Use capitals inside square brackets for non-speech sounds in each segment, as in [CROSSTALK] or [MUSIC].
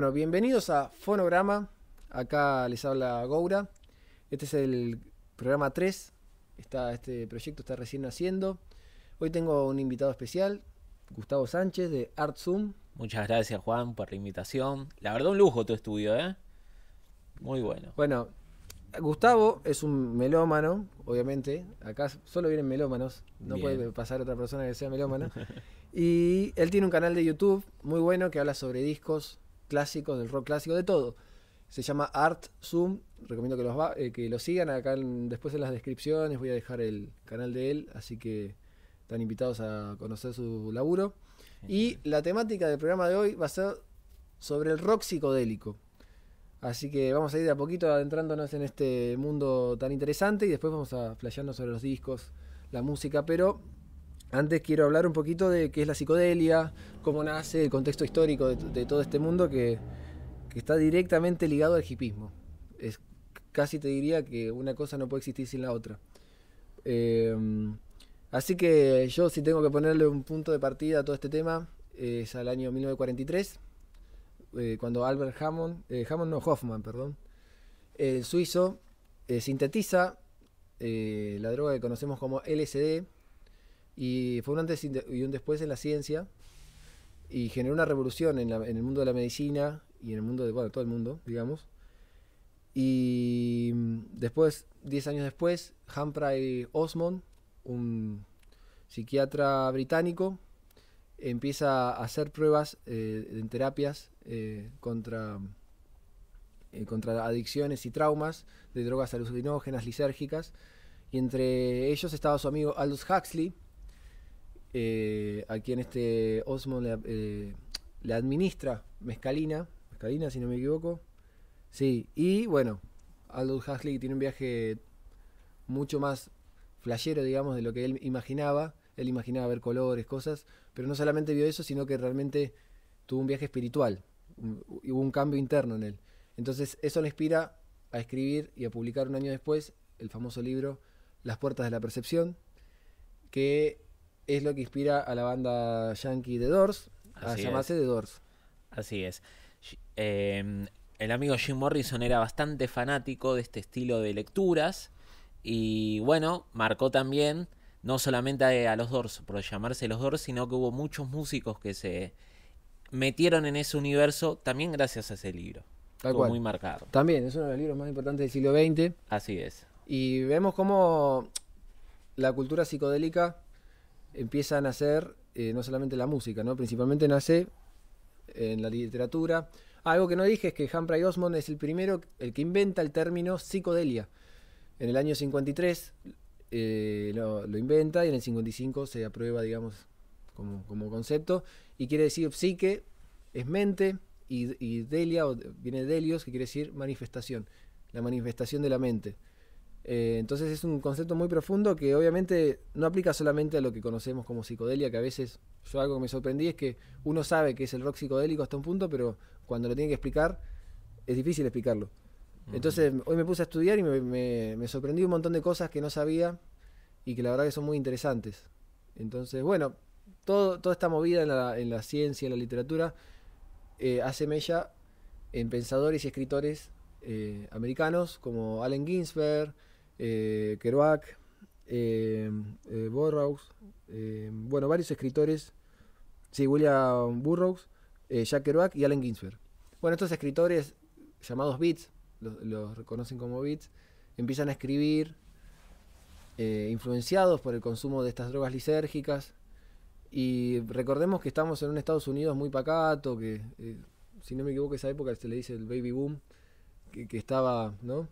Bueno, bienvenidos a Fonograma. Acá les habla Goura. Este es el programa 3. Está, este proyecto está recién naciendo. Hoy tengo un invitado especial, Gustavo Sánchez de ArtZoom. Muchas gracias, Juan, por la invitación. La verdad, un lujo tu estudio, ¿eh? Muy bueno. Bueno, Gustavo es un melómano, obviamente. Acá solo vienen melómanos. No puede pasar otra persona que sea melómana. [LAUGHS] y él tiene un canal de YouTube muy bueno que habla sobre discos, clásico, del rock clásico, de todo. Se llama Art Zoom, recomiendo que los, eh, que sigan acá después en las descripciones, voy a dejar el canal de él, así que están invitados a conocer su laburo. Y la temática del programa de hoy va a ser sobre el rock psicodélico. Así que vamos a ir de a poquito adentrándonos en este mundo tan interesante y después vamos a flashearnos sobre los discos, la música, pero antes quiero hablar un poquito de qué es la psicodelia, cómo nace, el contexto histórico de, todo este mundo que, está directamente ligado al hipismo. Es, casi te diría que una cosa no puede existir sin la otra. Eh, así que yo si tengo que ponerle un punto de partida a todo este tema es al año 1943, eh, cuando Albert Hammond, eh, Hammond no, Hoffman, perdón, el suizo sintetiza la droga que conocemos como LSD, y fue un antes y un después en la ciencia y generó una revolución en, el mundo de la medicina y en el mundo de, todo el mundo, digamos. Y mm, después, 10 años después, Humphrey Osmond, un psiquiatra británico, empieza a hacer pruebas eh, en terapias eh, contra, eh, contra adicciones y traumas de drogas alucinógenas, lisérgicas. Y entre ellos estaba su amigo Aldous Huxley, eh, a quien este Osmo le, eh, administra Mezcalina, Mezcalina si no me equivoco. Sí, y bueno, Aldous Huxley tiene un viaje mucho más flayero, digamos, de lo que él imaginaba. Él imaginaba ver colores, cosas, pero no solamente vio eso, sino que realmente tuvo un viaje espiritual, hubo un cambio interno en él. Entonces eso le inspira a escribir y a publicar un año después el famoso libro Las puertas de la percepción, que es lo que inspira a la banda yankee The Doors a llamarse The Doors. Así es. Em, el amigo Jim Morrison era bastante fanático de este estilo de lecturas y bueno, marcó también no solamente a, los Doors por llamarse los Doors, sino que hubo muchos músicos que se metieron en ese universo también gracias a ese libro. Tal muy marcado. También, es uno de los libros más importantes del siglo XX. Así es. Y vemos cómo la cultura psicodélica empieza a nacer eh, no solamente la música, ¿no? principalmente nace en la literatura. Ah, algo que no dije es que Humphrey Osmond es el primero, el que inventa el término psicodelia. En el año 53 eh, lo, inventa y en el 55 se aprueba, digamos, como, concepto. Y quiere decir psique es mente y, delia viene delios, que quiere decir manifestación, la manifestación de la mente. Eh, entonces es un concepto muy profundo que obviamente no aplica solamente a lo que conocemos como psicodelia, que a veces yo algo que me sorprendí es que uno sabe que es el rock psicodélico hasta un punto, pero cuando lo tiene que explicar es difícil explicarlo. Entonces hoy me puse a estudiar y me, me, sorprendí un montón de cosas que no sabía y que la verdad que son muy interesantes. Entonces, bueno, todo, toda esta movida en la, ciencia, en la literatura, eh, hace mella en pensadores y escritores eh, americanos como Allen Ginsberg, eh, Kerouac, eh, eh, Burroughs, bueno, varios escritores, sí, William Burroughs, Jack Kerouac y Allen Ginsberg. Bueno, estos escritores llamados beats, los, reconocen como beats, empiezan a escribir influenciados por el consumo de estas drogas lisérgicas. Y recordemos que estamos en un Estados Unidos muy pacato, que si no me equivoco, esa época se le dice el baby boom, que, que estaba, ¿no?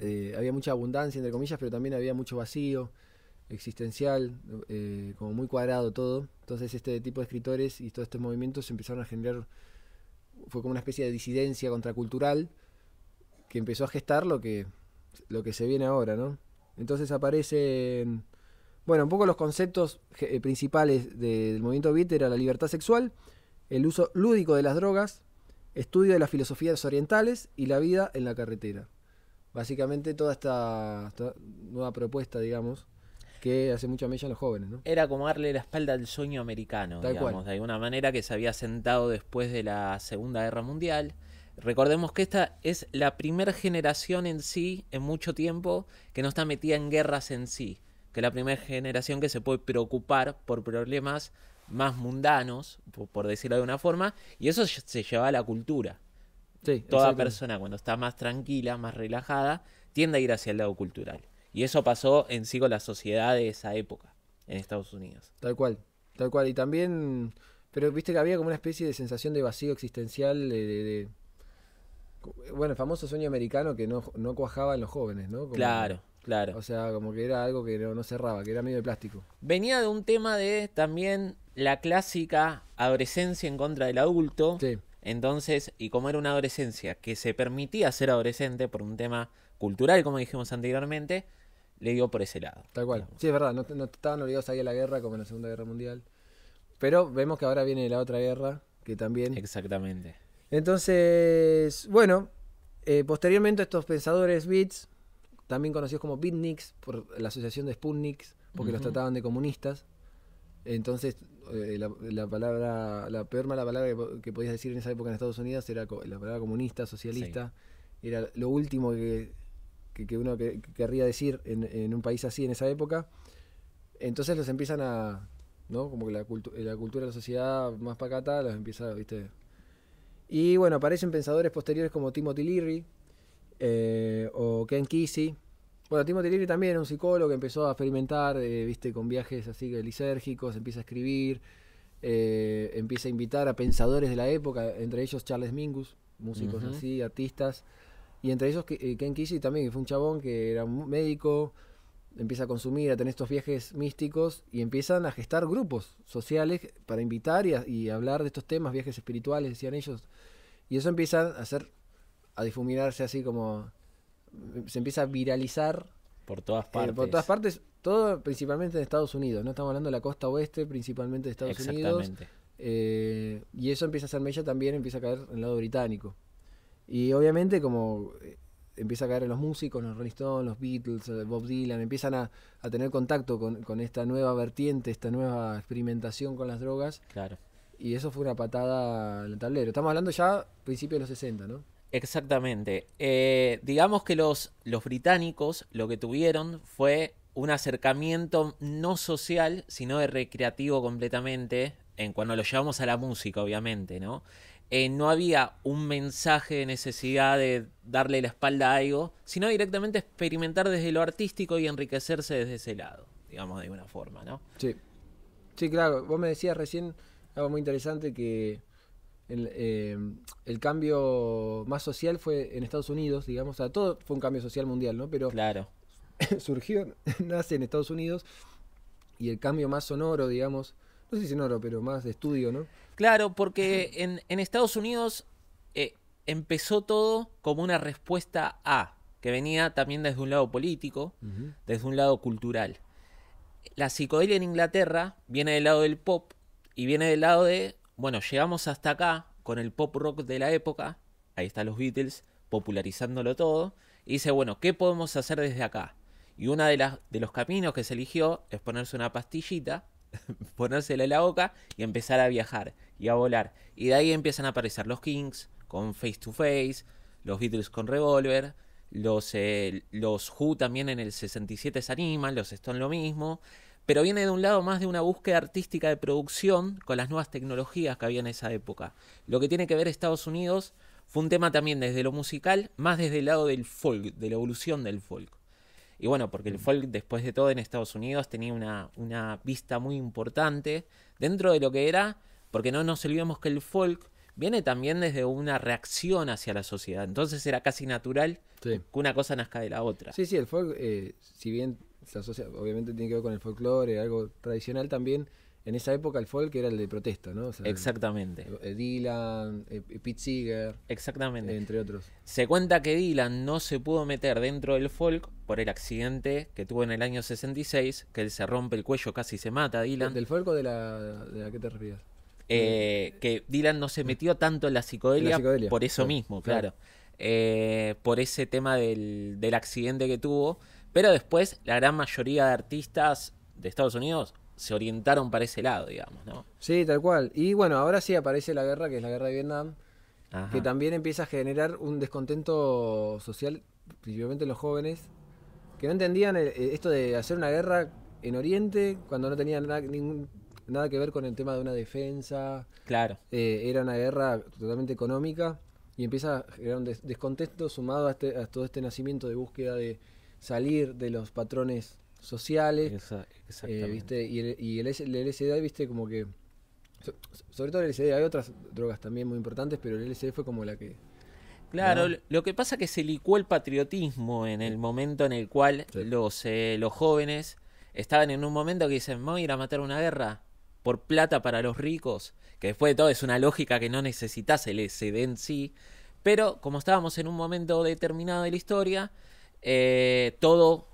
Eh, había mucha abundancia, entre comillas, pero también había mucho vacío existencial, eh, como muy cuadrado todo. Entonces este tipo de escritores y todos estos movimientos empezaron a generar, fue como una especie de disidencia contracultural que empezó a gestar lo que, lo que se viene ahora, ¿no? Entonces aparecen, bueno, un poco los conceptos eh, principales del movimiento beat era la libertad sexual, el uso lúdico de las drogas, estudio de las filosofías orientales y la vida en la carretera básicamente toda esta, nueva propuesta, digamos, que hace mucha mella en los jóvenes. ¿no? Era como darle la espalda al sueño americano, digamos, de alguna manera que se había sentado después de la Segunda Guerra Mundial. Recordemos que esta es la primera generación en sí, en mucho tiempo, que no está metida en guerras en sí, que es la primera generación que se puede preocupar por problemas más mundanos, por decirlo de una forma, y eso se lleva a la cultura. Toda persona cuando está más tranquila, más relajada, tiende a ir hacia el lado cultural. Y eso pasó en sí con la sociedad de esa época en Estados Unidos. Tal cual, tal cual. Y también, pero viste que había como una especie de sensación de vacío existencial, de, bueno, el famoso sueño americano que no, cuajaba en los jóvenes, ¿no? claro. Claro. O sea, como que era algo que no, no, cerraba, que era medio de plástico. Venía de un tema de también la clásica adolescencia en contra del adulto. Sí. Entonces, y como era una adolescencia que se permitía ser adolescente por un tema cultural, como dijimos anteriormente, le dio por ese lado. Tal cual. Sí, es verdad, no, estaban obligados a a la guerra como en la Segunda Guerra Mundial. Pero vemos que ahora viene la otra guerra, que también... Exactamente. Entonces, bueno, eh, posteriormente estos pensadores Beats, también conocidos como Beatniks por la asociación de Sputniks, porque los trataban de comunistas, entonces, eh, la, palabra, la peor mala palabra que, podías decir en esa época en Estados Unidos era la palabra comunista, socialista. Era lo último que, uno querría decir en, un país así en esa época. Entonces los empiezan a, ¿no? Como que la, cultura de la sociedad más pacata los empieza, ¿viste? Y bueno, aparecen pensadores posteriores como Timothy Leary eh, o Ken Kesey, bueno, Timothy Leary también era un psicólogo que empezó a experimentar, eh, viste, con viajes así lisérgicos, empieza a escribir, eh, empieza a invitar a pensadores de la época, entre ellos Charles Mingus, músicos así, artistas, y entre ellos eh, Ken Kesey también, que fue un chabón que era un médico, empieza a consumir, a tener estos viajes místicos y empiezan a gestar grupos sociales para invitar y, hablar de estos temas, viajes espirituales, decían ellos, y eso empieza a hacer, a difuminarse así como se empieza a viralizar. Por todas eh, partes. por todas partes, todo principalmente en Estados Unidos, ¿no? Estamos hablando de la costa oeste, principalmente de Estados Unidos. Eh, y eso empieza a ser mella también, empieza a caer en el lado británico. Y obviamente como eh, empieza a caer en los músicos, los Rolling Stones, los Beatles, Bob Dylan, empiezan a, tener contacto con, esta nueva vertiente, esta nueva experimentación con las drogas. Claro. Y eso fue una patada al tablero. Estamos hablando ya Principios de los 60, ¿no? Exactamente. Eh, digamos que los, británicos lo que tuvieron fue un acercamiento no social, sino de recreativo completamente, en cuando lo llevamos a la música, obviamente, ¿no? Eh, no había un mensaje de necesidad de darle la espalda a algo, sino directamente experimentar desde lo artístico y enriquecerse desde ese lado, digamos de alguna forma, ¿no? Sí. Sí, claro. Vos me decías recién algo muy interesante que eh, el, cambio más social fue en Estados Unidos, digamos, todo fue un cambio social mundial, ¿no? Pero claro. [LAUGHS] surgió, [LAUGHS] nace en Estados Unidos y el cambio más sonoro, digamos, no sé si sonoro, pero más de estudio, ¿no? Claro, porque [LAUGHS] en, Estados Unidos eh, empezó todo como una respuesta a, que venía también desde un lado político, desde un lado cultural. La psicodelia en Inglaterra viene del lado del pop y viene del lado de bueno, llegamos hasta acá con el pop rock de la época. Ahí están los Beatles popularizándolo todo. Y dice, bueno, ¿qué podemos hacer desde acá? Y uno de, las, de los caminos que se eligió es ponerse una pastillita, [LAUGHS] ponérsela en la boca y empezar a viajar y a volar. Y de ahí empiezan a aparecer los Kings con Face to Face, los Beatles con Revolver, los, eh, los Who también en el 67 se animan, los Stone lo mismo pero viene de un lado más de una búsqueda artística de producción con las nuevas tecnologías que había en esa época. Lo que tiene que ver Estados Unidos fue un tema también desde lo musical, más desde el lado del folk, de la evolución del folk. Y bueno, porque el mm. folk después de todo en Estados Unidos tenía una, una vista muy importante dentro de lo que era, porque no nos olvidemos que el folk viene también desde una reacción hacia la sociedad. Entonces era casi natural que una cosa nazca de la otra. Sí, sí, el folk, eh, si bien obviamente tiene que ver con el folclore, algo tradicional también. En esa época el folk era el de protesta, ¿no? Exactamente. Dylan, eh, Pete Seeger. Exactamente. Entre otros. Se cuenta que Dylan no se pudo meter dentro del folk por el accidente que tuvo en el año 66, que él se rompe el cuello, casi se mata Dylan. ¿Del folk o de la, de la que te refieres? Eh, que Dylan no se metió tanto en la psicodelia, por eso mismo, claro. Eh, por ese tema del, del accidente que tuvo pero después la gran mayoría de artistas de Estados Unidos se orientaron para ese lado, digamos, ¿no? Sí, tal cual. Y bueno, ahora sí aparece la guerra, que es la guerra de Vietnam, que también empieza a generar un descontento social, principalmente los jóvenes, que no entendían eh, eh, esto de hacer una guerra en Oriente cuando no tenía nada, que ver con el tema de una defensa. Claro. Eh, era una guerra totalmente económica y empieza a generar un descontento sumado este, a todo este nacimiento de búsqueda de salir de los patrones sociales. Eh, ¿viste? Y, el, LSD, viste, como que. sobre todo el LSD, hay otras drogas también muy importantes, pero el LSD fue como la que. Claro, lo que pasa es que se licuó el patriotismo en el momento en el cual los, eh, los jóvenes estaban en un momento que dicen, voy a ir a matar una guerra por plata para los ricos, que después de todo es una lógica que no necesitas el LSD en sí, pero como estábamos en un momento determinado de la historia, eh, todo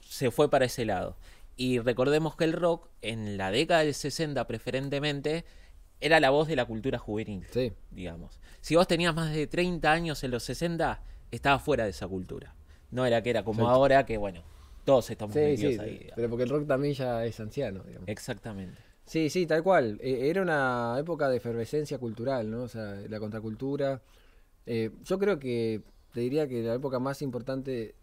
se fue para ese lado. Y recordemos que el rock, en la década del 60 preferentemente, era la voz de la cultura juvenil, digamos. Si vos tenías más de 30 años en los 60, estabas fuera de esa cultura. No era que era como ahora, que bueno, todos estamos sí, metidos sí, ahí. Pero porque el rock también ya es anciano, digamos. Exactamente. Sí, sí, tal cual. E, era una época de efervescencia cultural, ¿no? O sea, la contracultura. Eh, yo creo que te diría que la época más importante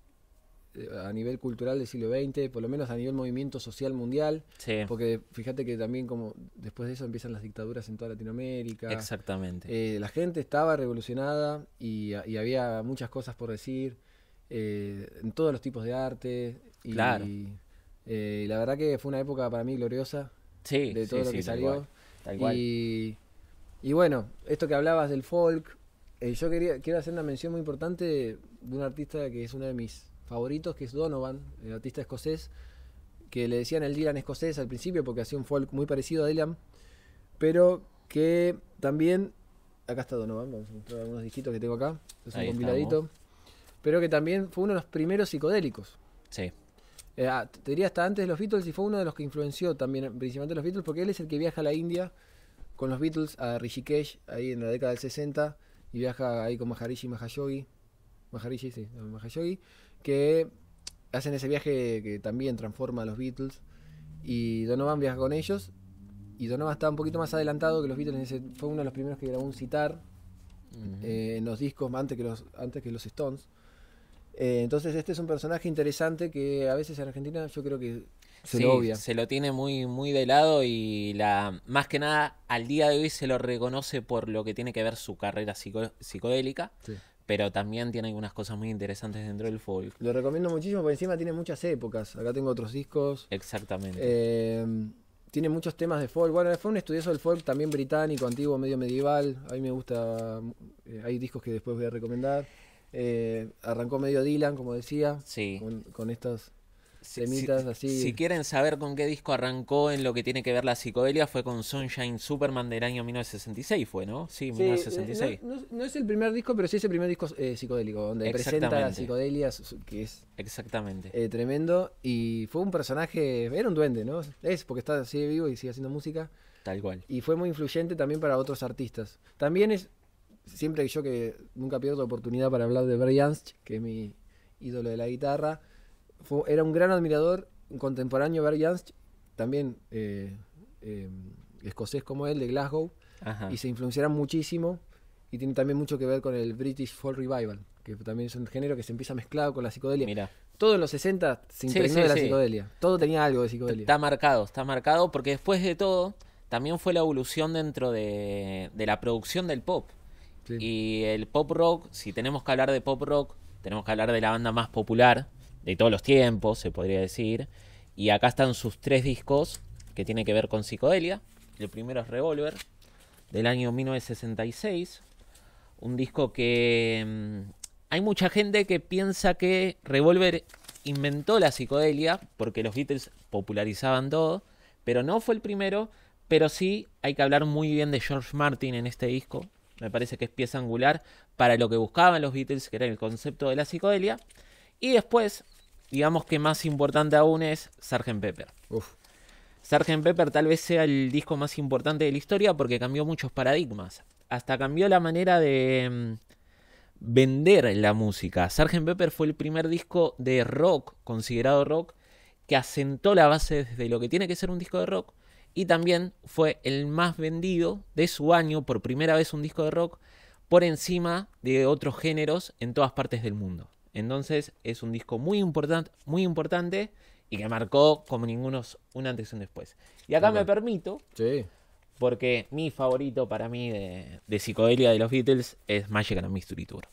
eh, a nivel cultural del siglo XX, por lo menos a nivel movimiento social mundial, porque fíjate que también como después de eso empiezan las dictaduras en toda Latinoamérica. Exactamente. Eh, la gente estaba revolucionada y, había muchas cosas por decir eh, en todos los tipos de arte. Y, claro. la verdad que fue una época para mí gloriosa de todo lo que salió. Sí. Tal cual. Y, bueno, esto que hablabas del folk, eh, yo quiero hacer una mención muy importante de un artista que es uno de mis favoritos, que es Donovan, el artista escocés, que le decían el Dylan escocés al principio porque hacía un folk muy parecido a Dylan, pero que también, acá está Donovan, vamos a mostrar algunos disquitos que tengo acá, es un pero que también fue uno de los primeros psicodélicos. Sí. Eh, ah, te diría hasta antes de los Beatles y fue uno de los que influenció también principalmente los Beatles porque él es el que viaja a la India con los Beatles a Rishikesh ahí en la década del 60 y viaja ahí con Maharishi Mahayogi, Maharishi, sí, Mahayogi, que hacen ese viaje que también transforma a los Beatles y Donovan viaja con ellos y Donovan está un poquito más adelantado que los Beatles, fue uno de los primeros que grabó un citar eh, en los discos antes que los, antes que los Stones. Eh, entonces este es un personaje interesante que a veces en Argentina yo creo que se lo tiene muy, muy de lado y la, más que nada al día de hoy se lo reconoce por lo que tiene que ver su carrera psicodélica. Pero también tiene algunas cosas muy interesantes dentro del folk. Lo recomiendo muchísimo, porque encima tiene muchas épocas. Acá tengo otros discos. Exactamente. Eh, tiene muchos temas de folk. Bueno, fue un estudioso del folk también británico, antiguo, medio medieval. A mí me gusta. Eh, hay discos que después voy a recomendar. Eh, arrancó medio Dylan, como decía. Sí. Con, con, estas si, así. Si quieren saber con qué disco arrancó en lo que tiene que ver la psicodelia, fue con Sunshine Superman del año 1966, ¿fue, ¿no? Sí, 1966. No, es el primer disco, pero sí es el primer disco eh, psicodélico, donde presenta la psicodelia, que es. Exactamente. Eh, tremendo. Y fue un personaje, era un duende, ¿no? Es porque está así vivo y sigue haciendo música. Tal cual. Y fue muy influyente también para otros artistas. También es. Siempre que yo que nunca pierdo oportunidad para hablar de Brian que es mi ídolo de la guitarra era un gran admirador, un contemporáneo Bert Jansch, también eh, eh, escocés como él, de Glasgow, y se influenciaron muchísimo y tiene también mucho que ver con el British Folk Revival, que también es un género que se empieza mezclado con la psicodelia. Mira. Todo en los 60 se impregnó de la psicodelia. Todo tenía algo de psicodelia. Está marcado, está marcado porque después de todo también fue la evolución dentro de, de la producción del pop. Y el pop rock, si tenemos que hablar de pop rock, tenemos que hablar de la banda más popular, de todos los tiempos, se podría decir. Y acá están sus tres discos que tienen que ver con psicodelia. El primero es Revolver, del año 1966. Un disco que mm, hay mucha gente que piensa que Revolver inventó la psicodelia porque los Beatles popularizaban todo, pero no fue el primero. Pero sí hay que hablar muy bien de George Martin en este disco. Me parece que es pieza angular para lo que buscaban los Beatles, que era el concepto de la psicodelia. Y después, digamos que más importante aún es Sgt. Pepper. Sgt. Pepper tal vez sea el disco más importante de la historia porque cambió muchos paradigmas. Hasta cambió la manera de mm, vender la música. Sgt. Pepper fue el primer disco de rock, considerado rock, que asentó la base de lo que tiene que ser un disco de rock. Y también fue el más vendido de su año, por primera vez un disco de rock, por encima de otros géneros en todas partes del mundo. Entonces es un disco muy, importante muy importante y que marcó como ninguno un antes y un después. Y acá me permito, porque mi favorito para mí de, de, psicodelia de los Beatles es Magic and Mystery Tour.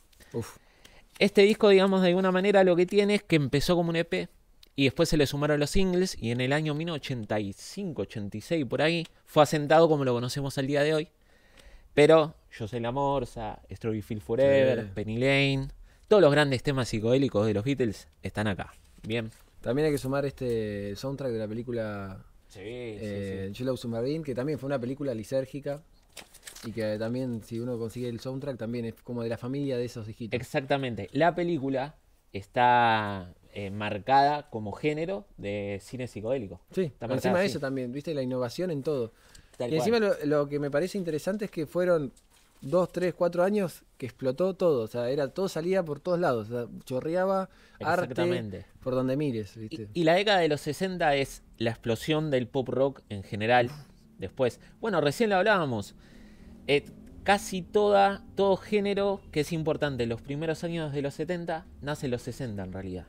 Este disco, digamos, de alguna manera lo que tiene es que empezó como un EP y después se le sumaron los singles y en el año 1985, 86 por ahí fue asentado como lo conocemos al día de hoy. Pero Yo sé la Morsa, Strawberry Forever, Penny Lane, todos los grandes temas psicodélicos de los Beatles están acá. Bien. También hay que sumar este soundtrack de la película sí, eh, Submarine, que también fue una película lisérgica. Y que también, si uno consigue el soundtrack, también es como de la familia de esos hijitos. Exactamente. La película está eh, marcada como género de cine psicodélico. Sí, encima de eso también, viste, la innovación en todo. y encima lo, lo, que me parece interesante es que fueron dos, tres, cuatro años que explotó todo. O sea, era todo salía por todos lados. O chorreaba por donde mires. ¿viste? Y, la década de los 60 es la explosión del pop rock en general. Después, bueno, recién lo hablábamos. Eh, casi toda, todo género que es importante en los primeros años de los 70 nace en los 60 en realidad.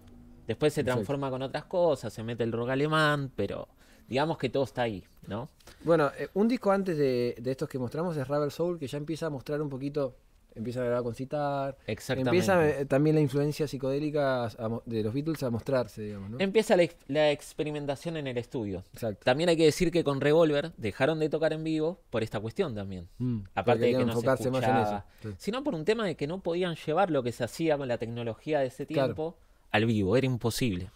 Después se transforma con otras cosas, se mete el rock alemán, pero digamos que todo está ahí, ¿no? Bueno, eh, un disco antes de, estos que mostramos es Rubber Soul, que ya empieza a mostrar un poquito, empieza a grabar con citar, empieza eh, también la influencia psicodélica de los Beatles a mostrarse, digamos, Empieza la, experimentación en el estudio. Exacto. También hay que decir que con Revolver dejaron de tocar en vivo por esta cuestión también. Mm, Aparte de que no se escuchaba, más en eso. sino por un tema de que no podían llevar lo que se hacía con la tecnología de ese tiempo al vivo, era imposible.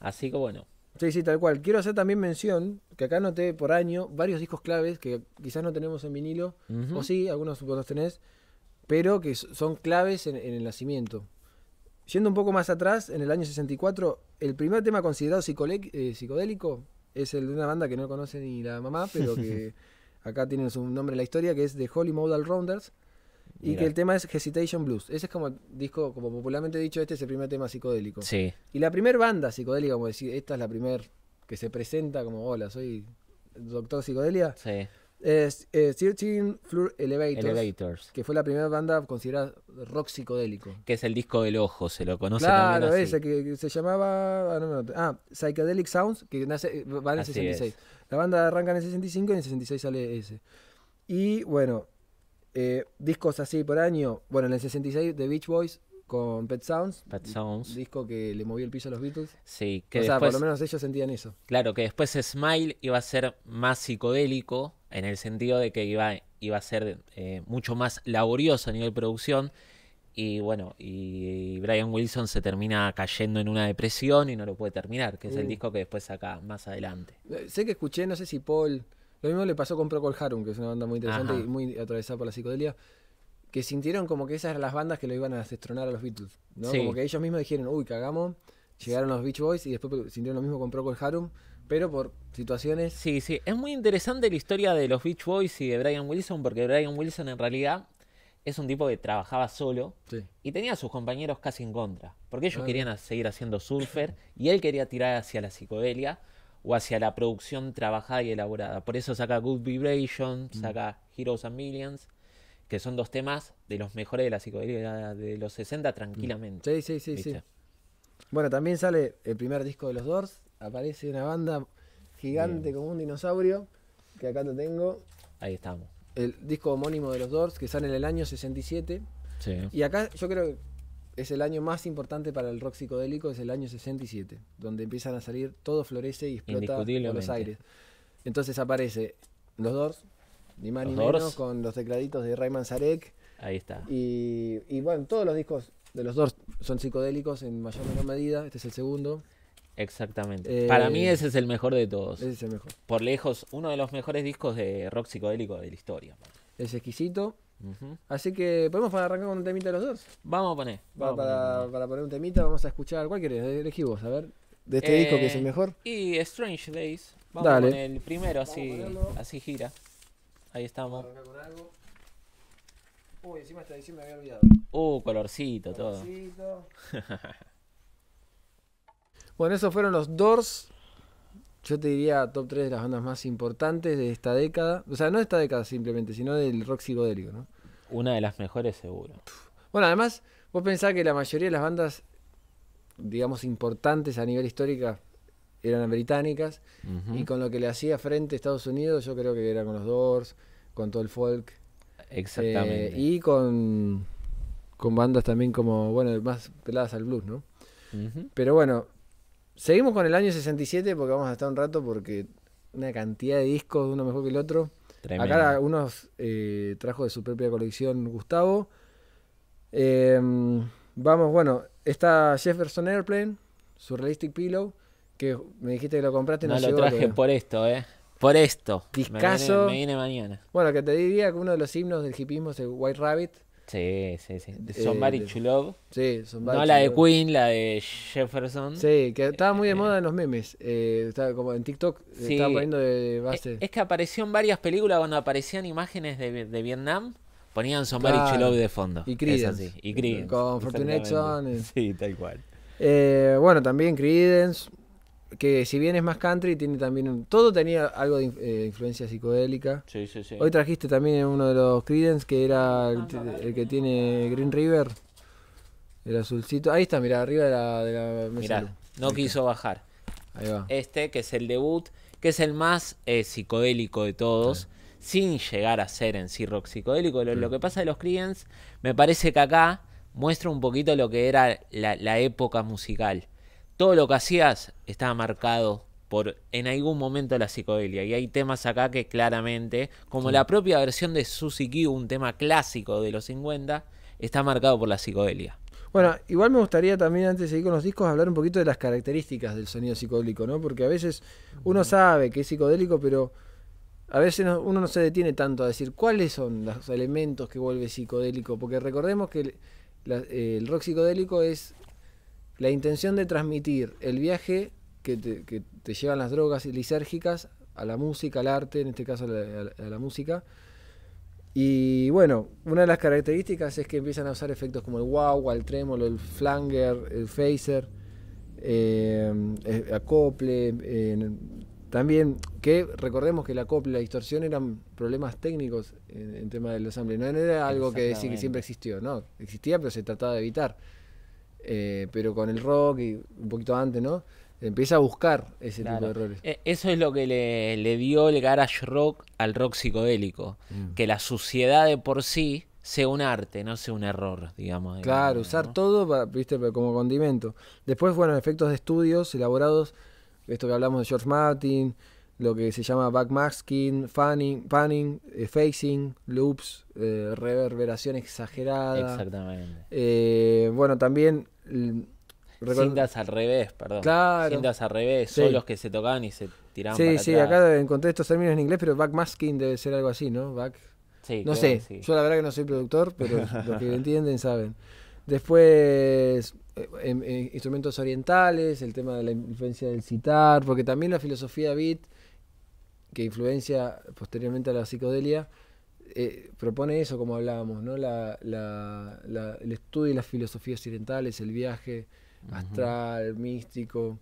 Así que bueno, Sí, sí, tal cual. Quiero hacer también mención que acá noté por año varios discos claves que quizás no tenemos en vinilo, o sí, algunos los tenés, pero que son claves en, el nacimiento. Yendo un poco más atrás, en el año 64, el primer tema considerado eh, psicodélico es el de una banda que no conoce ni la mamá, pero que [LAUGHS] acá tiene su nombre en la historia, que es The Holy Modal Rounders, y que el tema es Hesitation Blues. Ese es como disco, como popularmente dicho, este es el primer tema psicodélico. Sí. Y la primera banda psicodélica, como decir, esta es la primera que se presenta como, hola, soy doctor psicodelia. Sí. Es, 13 eh, Floor Elevators, Elevators, Que fue la primera banda considerada rock psicodélico. Que es el disco del ojo, se lo conoce también así. ese que, se llamaba. Ah, ah, Psychedelic Sounds, que nace, eh, va en el 66. La banda arranca en el 65 y en el 66 sale ese. Y bueno, eh, discos así por año. Bueno, en el 66 de Beach Boys con Pet Sounds. Pet Sounds. Disco que le movió el piso a los Beatles. Sí, que o sea, por lo menos ellos sentían eso. Claro, que después Smile iba a ser más psicodélico en el sentido de que iba, iba a ser eh, mucho más laborioso a nivel producción. Y bueno, y Brian Wilson se termina cayendo en una depresión y no lo puede terminar, que es el mm. disco que después saca más adelante. Eh, sé que escuché, no sé si Paul lo mismo le pasó con Procol Harum, que es una banda muy interesante y muy atravesada por la psicodelia, que sintieron como que esas eran las bandas que lo iban a destronar a los Beatles, Como que ellos mismos dijeron, uy, cagamos, llegaron los Beach Boys y después sintieron lo mismo con Procol Harum, pero por situaciones... Sí, sí, es muy interesante la historia de los Beach Boys y de Brian Wilson, porque Brian Wilson en realidad es un tipo que trabajaba solo y tenía a sus compañeros casi en contra, porque ellos querían seguir haciendo surfer y él quería tirar hacia la psicodelia o hacia la producción trabajada y elaborada. Por eso saca Good Vibration, mm. saca Heroes and Millions, que son dos temas de los mejores de la psicodelia de los 60 tranquilamente. Sí, sí, sí, sí. Bueno, también sale el primer disco de los Doors, aparece una banda gigante como un dinosaurio, que acá lo tengo. Ahí estamos. El disco homónimo de los Doors, que sale en el año 67. Sí. Y acá yo creo que es el año más importante para el rock psicodélico, es el año 67, donde empiezan a salir, todo florece y explota en los aires. Entonces aparece los Doors, ni más ni menos, con los tecladitos de Rayman Zarek Ahí está. Y, bueno, todos los discos de los Doors son psicodélicos en mayor o menor medida, este es el segundo. Exactamente. Eh, para mí ese es el mejor de todos. Ese es el mejor. Por lejos, uno de los mejores discos de rock psicodélico de la historia. Es exquisito. Así que podemos arrancar con un temita de los dos. Vamos a poner. para, poner. un temita, vamos a escuchar. ¿Cuál querés? Elegí vos, a ver. De este disco que es el mejor. Eh, y Strange Days. Vamos con el primero, así, así gira. Ahí estamos. Uy, encima esta edición me había olvidado. Uh, colorcito, colorcito. todo. [LAUGHS] bueno, esos fueron los Doors yo te diría top 3 de las bandas más importantes de esta década. O sea, no de esta década simplemente, sino del rock psicodélico, ¿no? Una de las mejores, seguro. Bueno, además, vos pensás que la mayoría de las bandas, digamos, importantes a nivel histórico eran británicas. Y con lo que le hacía frente a Estados Unidos, yo creo que era con los Doors, con todo el folk. Exactamente. Eh, y con, con bandas también como, bueno, más peladas al blues, ¿no? Pero bueno, Seguimos con el año 67 porque vamos a estar un rato porque una cantidad de discos, uno mejor que el otro. Acá unos eh, trajo de su propia colección Gustavo. Em, vamos, bueno, está Jefferson Airplane, Realistic Pillow, que me dijiste que lo compraste no, lo traje por esto, ¿eh? Por esto. Discaso. Me viene, mañana. Bueno, que te diría que uno de los himnos del hipismo es White Rabbit. Sí, sí, sí. Somebody eh, to Love. Sí, Somebody No la de Queen, la de Jefferson. Sí, que estaba muy de eh, moda en los memes. Eh, estaba como en TikTok, eh, sí. estaba poniendo de base. Es que apareció en varias películas cuando aparecían imágenes de, de Vietnam. Ponían Somebody claro. to de fondo. Y Creedence. Y Creedence. Con Fortune Son. Sí, tal cual. bueno, también Creedence que si bien es más country, tiene también. todo tenía algo de eh, influencia psicodélica. Sí, sí, sí. Hoy trajiste también uno de los Creedence que era el, que tiene Green River. El azulcito. Ahí está, mira, arriba de la, mesa. Mirá, no quiso bajar. Ahí va. Este, que es el debut, que es el más eh, psicodélico de todos. Sin llegar a ser en sí rock psicodélico. Lo, mm. que pasa de los Creedence, me parece que acá muestra un poquito lo que era la época musical todo lo que hacías estaba marcado por en algún momento la psicodelia. Y hay temas acá que claramente, como la propia versión de Susie Q, un tema clásico de los 50, está marcado por la psicodelia. Bueno, igual me gustaría también, antes de seguir con los discos, hablar un poquito de las características del sonido psicodélico, ¿no? Porque a veces uno sabe que es psicodélico, pero a veces uno no se detiene tanto a decir cuáles son los elementos que vuelve psicodélico, porque recordemos que el rock psicodélico es la intención de transmitir el viaje que te, llevan las drogas lisérgicas a la música, al arte, en este caso a la, música. Y bueno, una de las características es que empiezan a usar efectos como el wow, el trémolo, el flanger, el phaser, eh, eh, acople. también, que recordemos que el acople y la distorsión eran problemas técnicos en, tema del ensamble, no era algo que, que siempre existió, no, existía pero se trataba de evitar. Eh, pero con el rock y un poquito antes, ¿no? Empieza a buscar ese tipo de errores. Eh, eso es lo que le, dio el garage rock al rock psicodélico, mm. que la suciedad de por sí sea un arte, no sea un error, digamos. Claro, usar todo ¿viste? como condimento. Después, bueno, efectos de estudios elaborados, esto que hablamos de George Martin, lo que se llama backmasking, fanning, panning, eh, facing, loops, eh, reverberación exagerada. Exactamente. Eh, bueno, también... Cintas al revés, perdón. Claro. Cintas al revés, son solos que se tocaban y se tiraban Sí, para sí, sí, acá encontré estos términos en inglés, pero backmasking debe ser algo así, ¿no? Back... Sí, no sé, yo la verdad que no soy productor, pero [LAUGHS] los que entienden saben. Después, em, instrumentos orientales, el tema de la influencia del citar, porque también la filosofía beat que influencia posteriormente a la psicodelia, eh, propone eso, como hablábamos, ¿no? La, el estudio de las filosofías occidentales, el viaje astral, místico.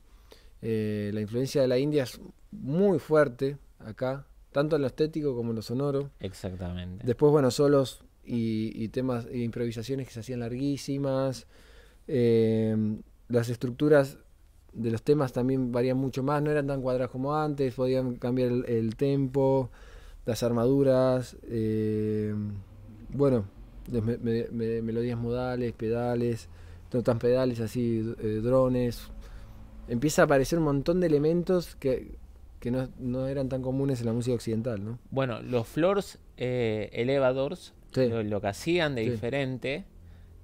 Eh, la influencia de la India es muy fuerte acá, tanto en lo estético como en lo sonoro. Exactamente. Después, bueno, solos y, temas, e improvisaciones que se hacían larguísimas. Eh, las estructuras de los temas también varían mucho más, no eran tan cuadrados como antes, podían cambiar el, tempo, las armaduras, eh, bueno, melodías modales, pedales, no tan pedales así, eh, drones. Empieza a aparecer un montón de elementos que, no, eran tan comunes en la música occidental, ¿no? Bueno, los floors eh, elevadors, lo, que hacían de diferente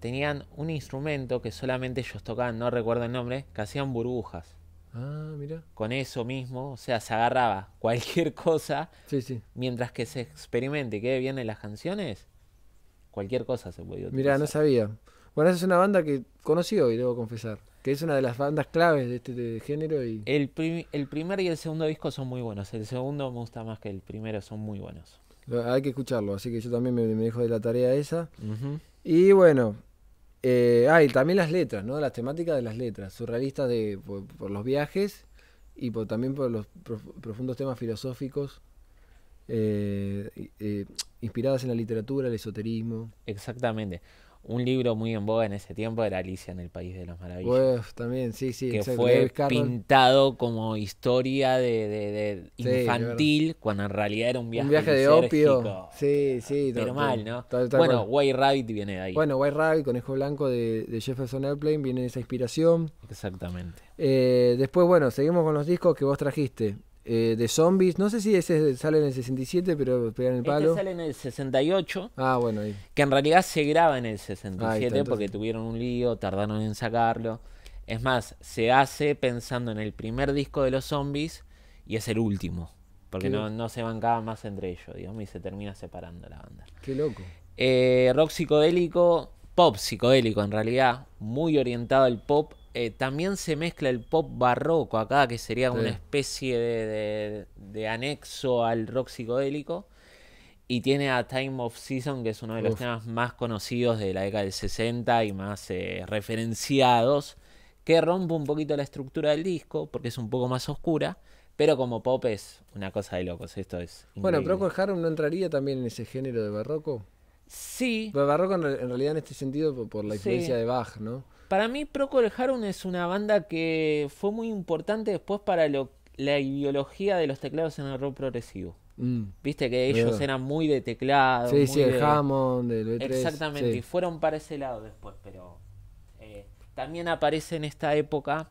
tenían un instrumento que solamente ellos tocaban, no recuerdo el nombre, que hacían burbujas. Ah, mira. Con eso mismo, o sea, se agarraba [LAUGHS] cualquier cosa. Sí, sí. Mientras que se experimente y quede bien en las canciones, cualquier cosa se puede utilizar. Mira, no sabía. Bueno, esa es una banda que conocí hoy, debo confesar. Que es una de las bandas claves de este género. Y... El, primer y el segundo disco son muy buenos. El segundo me gusta más que el primero, son muy buenos. Hay que escucharlo, así que yo también me, dejo de la tarea esa. Y bueno, eh, ah, también las letras, ¿no? Las temáticas de las letras, surrealistas de, por, los viajes y también por los profundos temas filosóficos eh, eh, inspiradas en la literatura, el esoterismo. Exactamente un libro muy en boga en ese tiempo era Alicia en el País de las Maravillas. Uf, también, sí, sí. Que fue pintado como historia de, infantil, cuando en realidad era un viaje, un viaje de opio. Sí, sí. Pero mal, ¿no? bueno, White Rabbit viene de ahí. Bueno, White Rabbit, Conejo Blanco de, Jefferson Airplane, viene de esa inspiración. Exactamente. Eh, después, bueno, seguimos con los discos que vos trajiste. Eh, de zombies. No sé si ese sale en el 67, pero pegan el este palo. sale en el 68. Ah, bueno. Que en realidad se graba en el 67 porque tuvieron un lío, tardaron en sacarlo. Es más, se hace pensando en el primer disco de los zombies y es el último. Porque no, no, se bancaba más entre ellos, y se termina separando la banda. Qué loco. Eh, rock psicodélico, pop psicodélico en realidad, muy orientado al pop, eh, también se mezcla el pop barroco acá, que sería una especie de, anexo al rock psicodélico. Y tiene a Time of Season, que es uno de los temas más conocidos de la década del 60 y más eh, referenciados, que rompe un poquito la estructura del disco, porque es un poco más oscura. Pero como pop es una cosa de locos, esto es. Bueno, pero Harum no entraría también en ese género de barroco. Sí. barroco en, realidad en este sentido por, la influencia de Bach, ¿no? Para mí Procol Harum es una banda que fue muy importante después para la ideología de los teclados en el rock progresivo. Mm. Viste que ellos eh. eran muy de teclado. Sí, muy sí, de... Hammond, lo Exactamente, y fueron para ese lado después. Pero eh, también aparece en esta época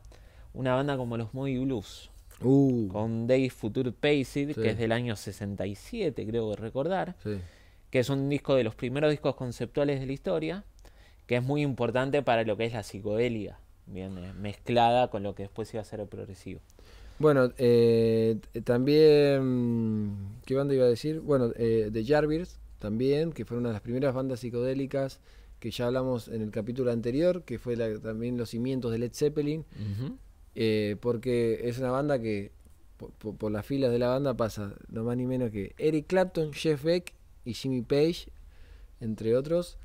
una banda como los Moody Blues. Uh. Con Dave Future Paced, que es del año 67, creo recordar. Que es un disco de los primeros discos conceptuales de la historia que es muy importante para lo que es la psicodelia, bien, eh, mezclada con lo que después iba a ser el progresivo. Bueno, eh, también, ¿qué banda iba a decir? Bueno, eh, The Jarvis también, que fueron una de las primeras bandas psicodélicas que ya hablamos en el capítulo anterior, que fue también los cimientos de Led Zeppelin, eh, porque es una banda que por, las filas de la banda pasa no más ni menos que Eric Clapton, Jeff Beck y Jimmy Page, entre otros.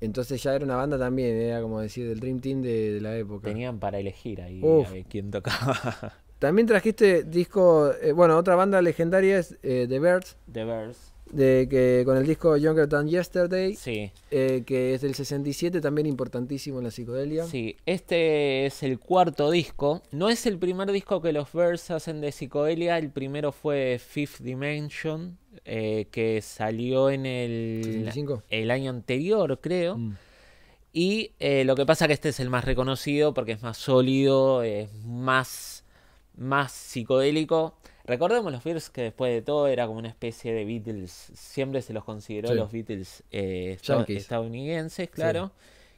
Entonces ya era una banda también, era como decir, del Dream Team de, la época. Tenían para elegir ahí a quién tocaba. [LAUGHS] También trajiste este disco, eh, bueno, otra banda legendaria es eh, The Birds. The Birds. De que con el disco Younger Than Yesterday, sí. Eh, que es del 67, también importantísimo en la psicodelia. Sí, este es el cuarto disco. No es el primer disco que los Birds hacen de psicodelia, el primero fue Fifth Dimension, eh, que salió en el, el año anterior, creo. Mm. Y eh, lo que pasa que este es el más reconocido porque es más sólido, es más, más psicodélico. Recordemos los Beatles que después de todo era como una especie de Beatles. Siempre se los consideró los Beatles eh, estadounidenses, claro.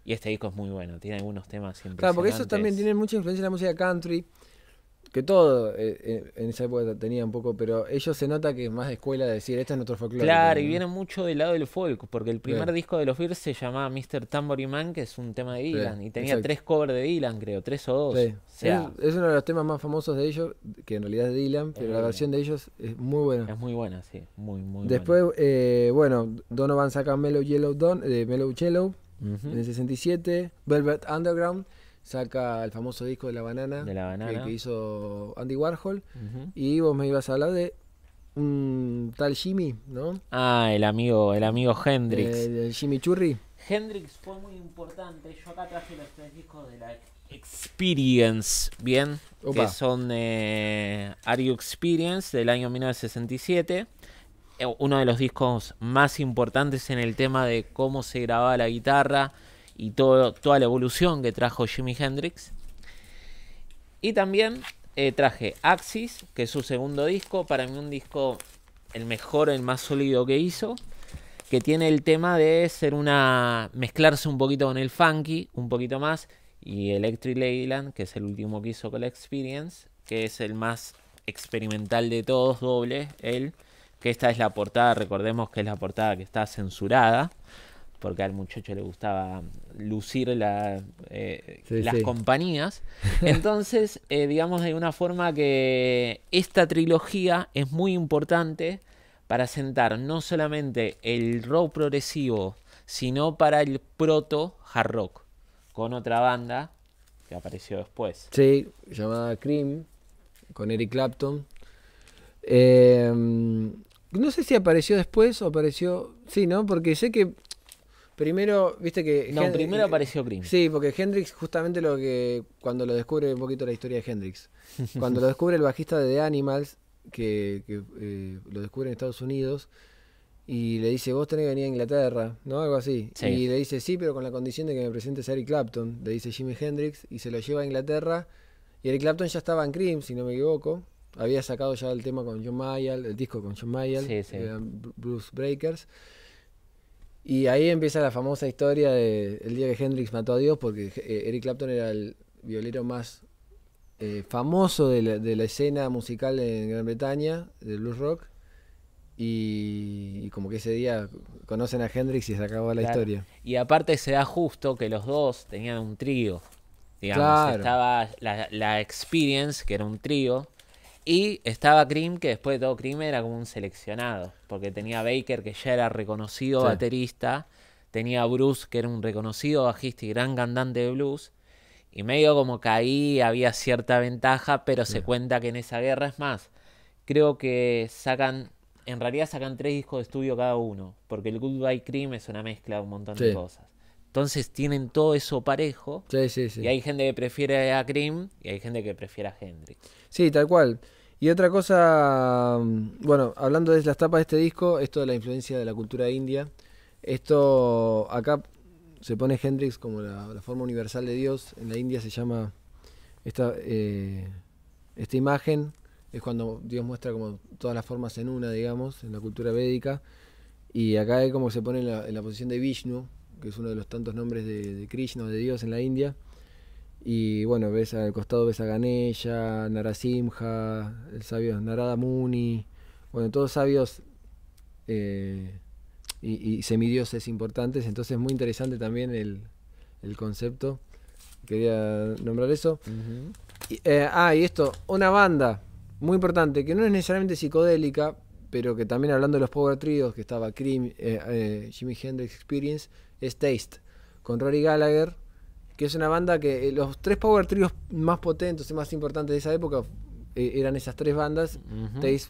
Y este disco es muy bueno, tiene algunos temas Claro, porque eso también tiene mucha influencia en la música country que todo eh, eh, en esa época tenía un poco, pero ellos se nota que es más de escuela de decir, este es nuestro folclore. Claro, y viene mucho del lado del folk, porque el primer disco de los Bears se llamaba Mr. Tambourine Man, que es un tema de Dylan, y tenía tres covers de Dylan, creo, tres o dos. sea, es, uno de los temas más famosos de ellos, que en realidad es de Dylan, pero la versión de ellos es muy buena. Es muy buena, sí, muy, muy Después, buena. Eh, bueno, Donovan saca Mellow Yellow Don, de eh, Mellow Yellow, en el 67, Velvet Underground, saca el famoso disco de La Banana, de Que, hizo Andy Warhol, y vos me ibas a hablar de un tal Jimmy, ¿no? Ah, el amigo, el amigo Hendrix. El, Jimmy Churri. Hendrix fue muy importante, yo acá traje los tres discos de la Experience, bien, que son de eh, Are You Experience del año 1967 eh, uno de los discos más importantes en el tema de cómo se grababa la guitarra, y toda la evolución que trajo Jimi Hendrix. Y también eh, traje Axis, que es su segundo disco, para mí un disco el mejor, el más sólido que hizo, que tiene el tema de ser una mezclarse un poquito con el funky, un poquito más, y Electric Ladyland, que es el último que hizo con la Experience, que es el más experimental de todos, doble, él, que esta es la portada, recordemos que es la portada que está censurada porque al muchacho le gustaba lucir eh, las compañías. [LAUGHS] Entonces, eh, digamos de una forma que esta trilogía es muy importante para sentar no solamente el rock progresivo, sino para el proto hard rock, con otra banda que apareció después. Sí, llamada Cream, con Eric Clapton. Em, no sé si apareció después o apareció... Sí, ¿no? Porque sé que Primero, viste que. No, primero apareció Cream. Sí, porque Hendrix, justamente lo que. Cuando lo descubre un poquito la historia de Hendrix. [LAUGHS] Cuando lo descubre el bajista de The Animals, que, eh, lo descubre en Estados Unidos, y le dice, vos tenés que venir a Inglaterra, ¿no? Algo así. Y le dice, sí, pero con la condición de que me presentes a Eric Clapton, le dice Jimi Hendrix, y se lo lleva a Inglaterra. Y Eric Clapton ya estaba en Cream, si no me equivoco. Había sacado ya el tema con John Mayer el disco con John Mayer sí, Bruce Breakers. Y ahí empieza la famosa historia de día que Hendrix mató a Dios, porque eh, Eric Clapton era el violero más eh, famoso de la, escena musical en Gran Bretaña, del blues rock. Y, como que ese día conocen a Hendrix y se acabó la historia. Y aparte se da justo que los dos tenían un trío. Digamos, estaba la, la Experience, que era un trío, y estaba Cream, que después de todo Cream era como un seleccionado, porque tenía Baker, que ya era reconocido baterista, tenía Bruce, que era un reconocido bajista y gran cantante de blues, y medio como caí había cierta ventaja, pero se cuenta que en esa guerra es más. Creo que sacan, en realidad sacan tres discos de estudio cada uno, porque el Goodbye Cream es una mezcla de un montón de cosas. Entonces tienen todo eso parejo. Y hay gente que prefiere a Cream y hay gente que prefiere a Hendrix. Sí, tal cual. Y otra cosa, bueno, hablando de las tapas de este disco, esto de la influencia de la cultura india. Esto acá se pone Hendrix como la, forma universal de Dios. En la India se llama esta, eh, esta imagen. Es cuando Dios muestra como todas las formas en una, digamos, en la cultura védica. Y acá es como se pone en la posición de Vishnu, que es uno de los tantos nombres de, Krishna o de Dios en la India. Y bueno, ves al costado ves a Ganesha, Narasimha, el sabio Narada Muni, bueno, todos sabios eh, y, semidioses importantes, entonces muy interesante también el, concepto. Quería nombrar eso. Eh, ah, y esto, una banda muy importante, que no es necesariamente psicodélica, pero que también hablando de los Power Trios, que estaba Cream, eh, Jimi Hendrix Experience, es Taste, con Rory Gallagher, que es una banda que eh, los tres power trios más potentes y más importantes de esa época eh, eran esas tres bandas. Taste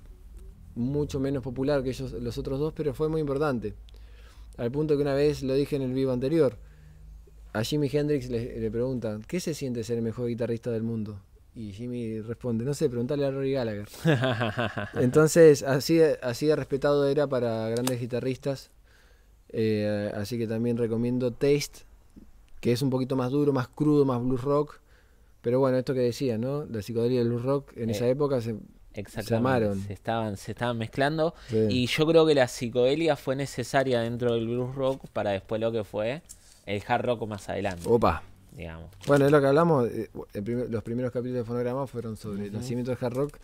mucho menos popular que ellos, los otros dos, pero fue muy importante. Al punto que una vez lo dije en el vivo anterior, a Jimi Hendrix le, preguntan, ¿qué se siente ser el mejor guitarrista del mundo? Y Jimmy responde, no sé, preguntarle a Rory Gallagher. [LAUGHS] Entonces, así, así de respetado era para grandes guitarristas eh, así que también recomiendo Taste, que es un poquito más duro, más crudo, más blues rock. Pero bueno, esto que decía, ¿no? La psicodelia del blues rock en eh, esa época se, se Se estaban, se estaban mezclando. Y yo creo que la psicodelia fue necesaria dentro del blues rock para después lo que fue el hard rock más adelante. Opa. Digamos. Bueno, es lo que hablamos. Eh, los primeros capítulos de Fonograma fueron sobre el nacimiento del hard rock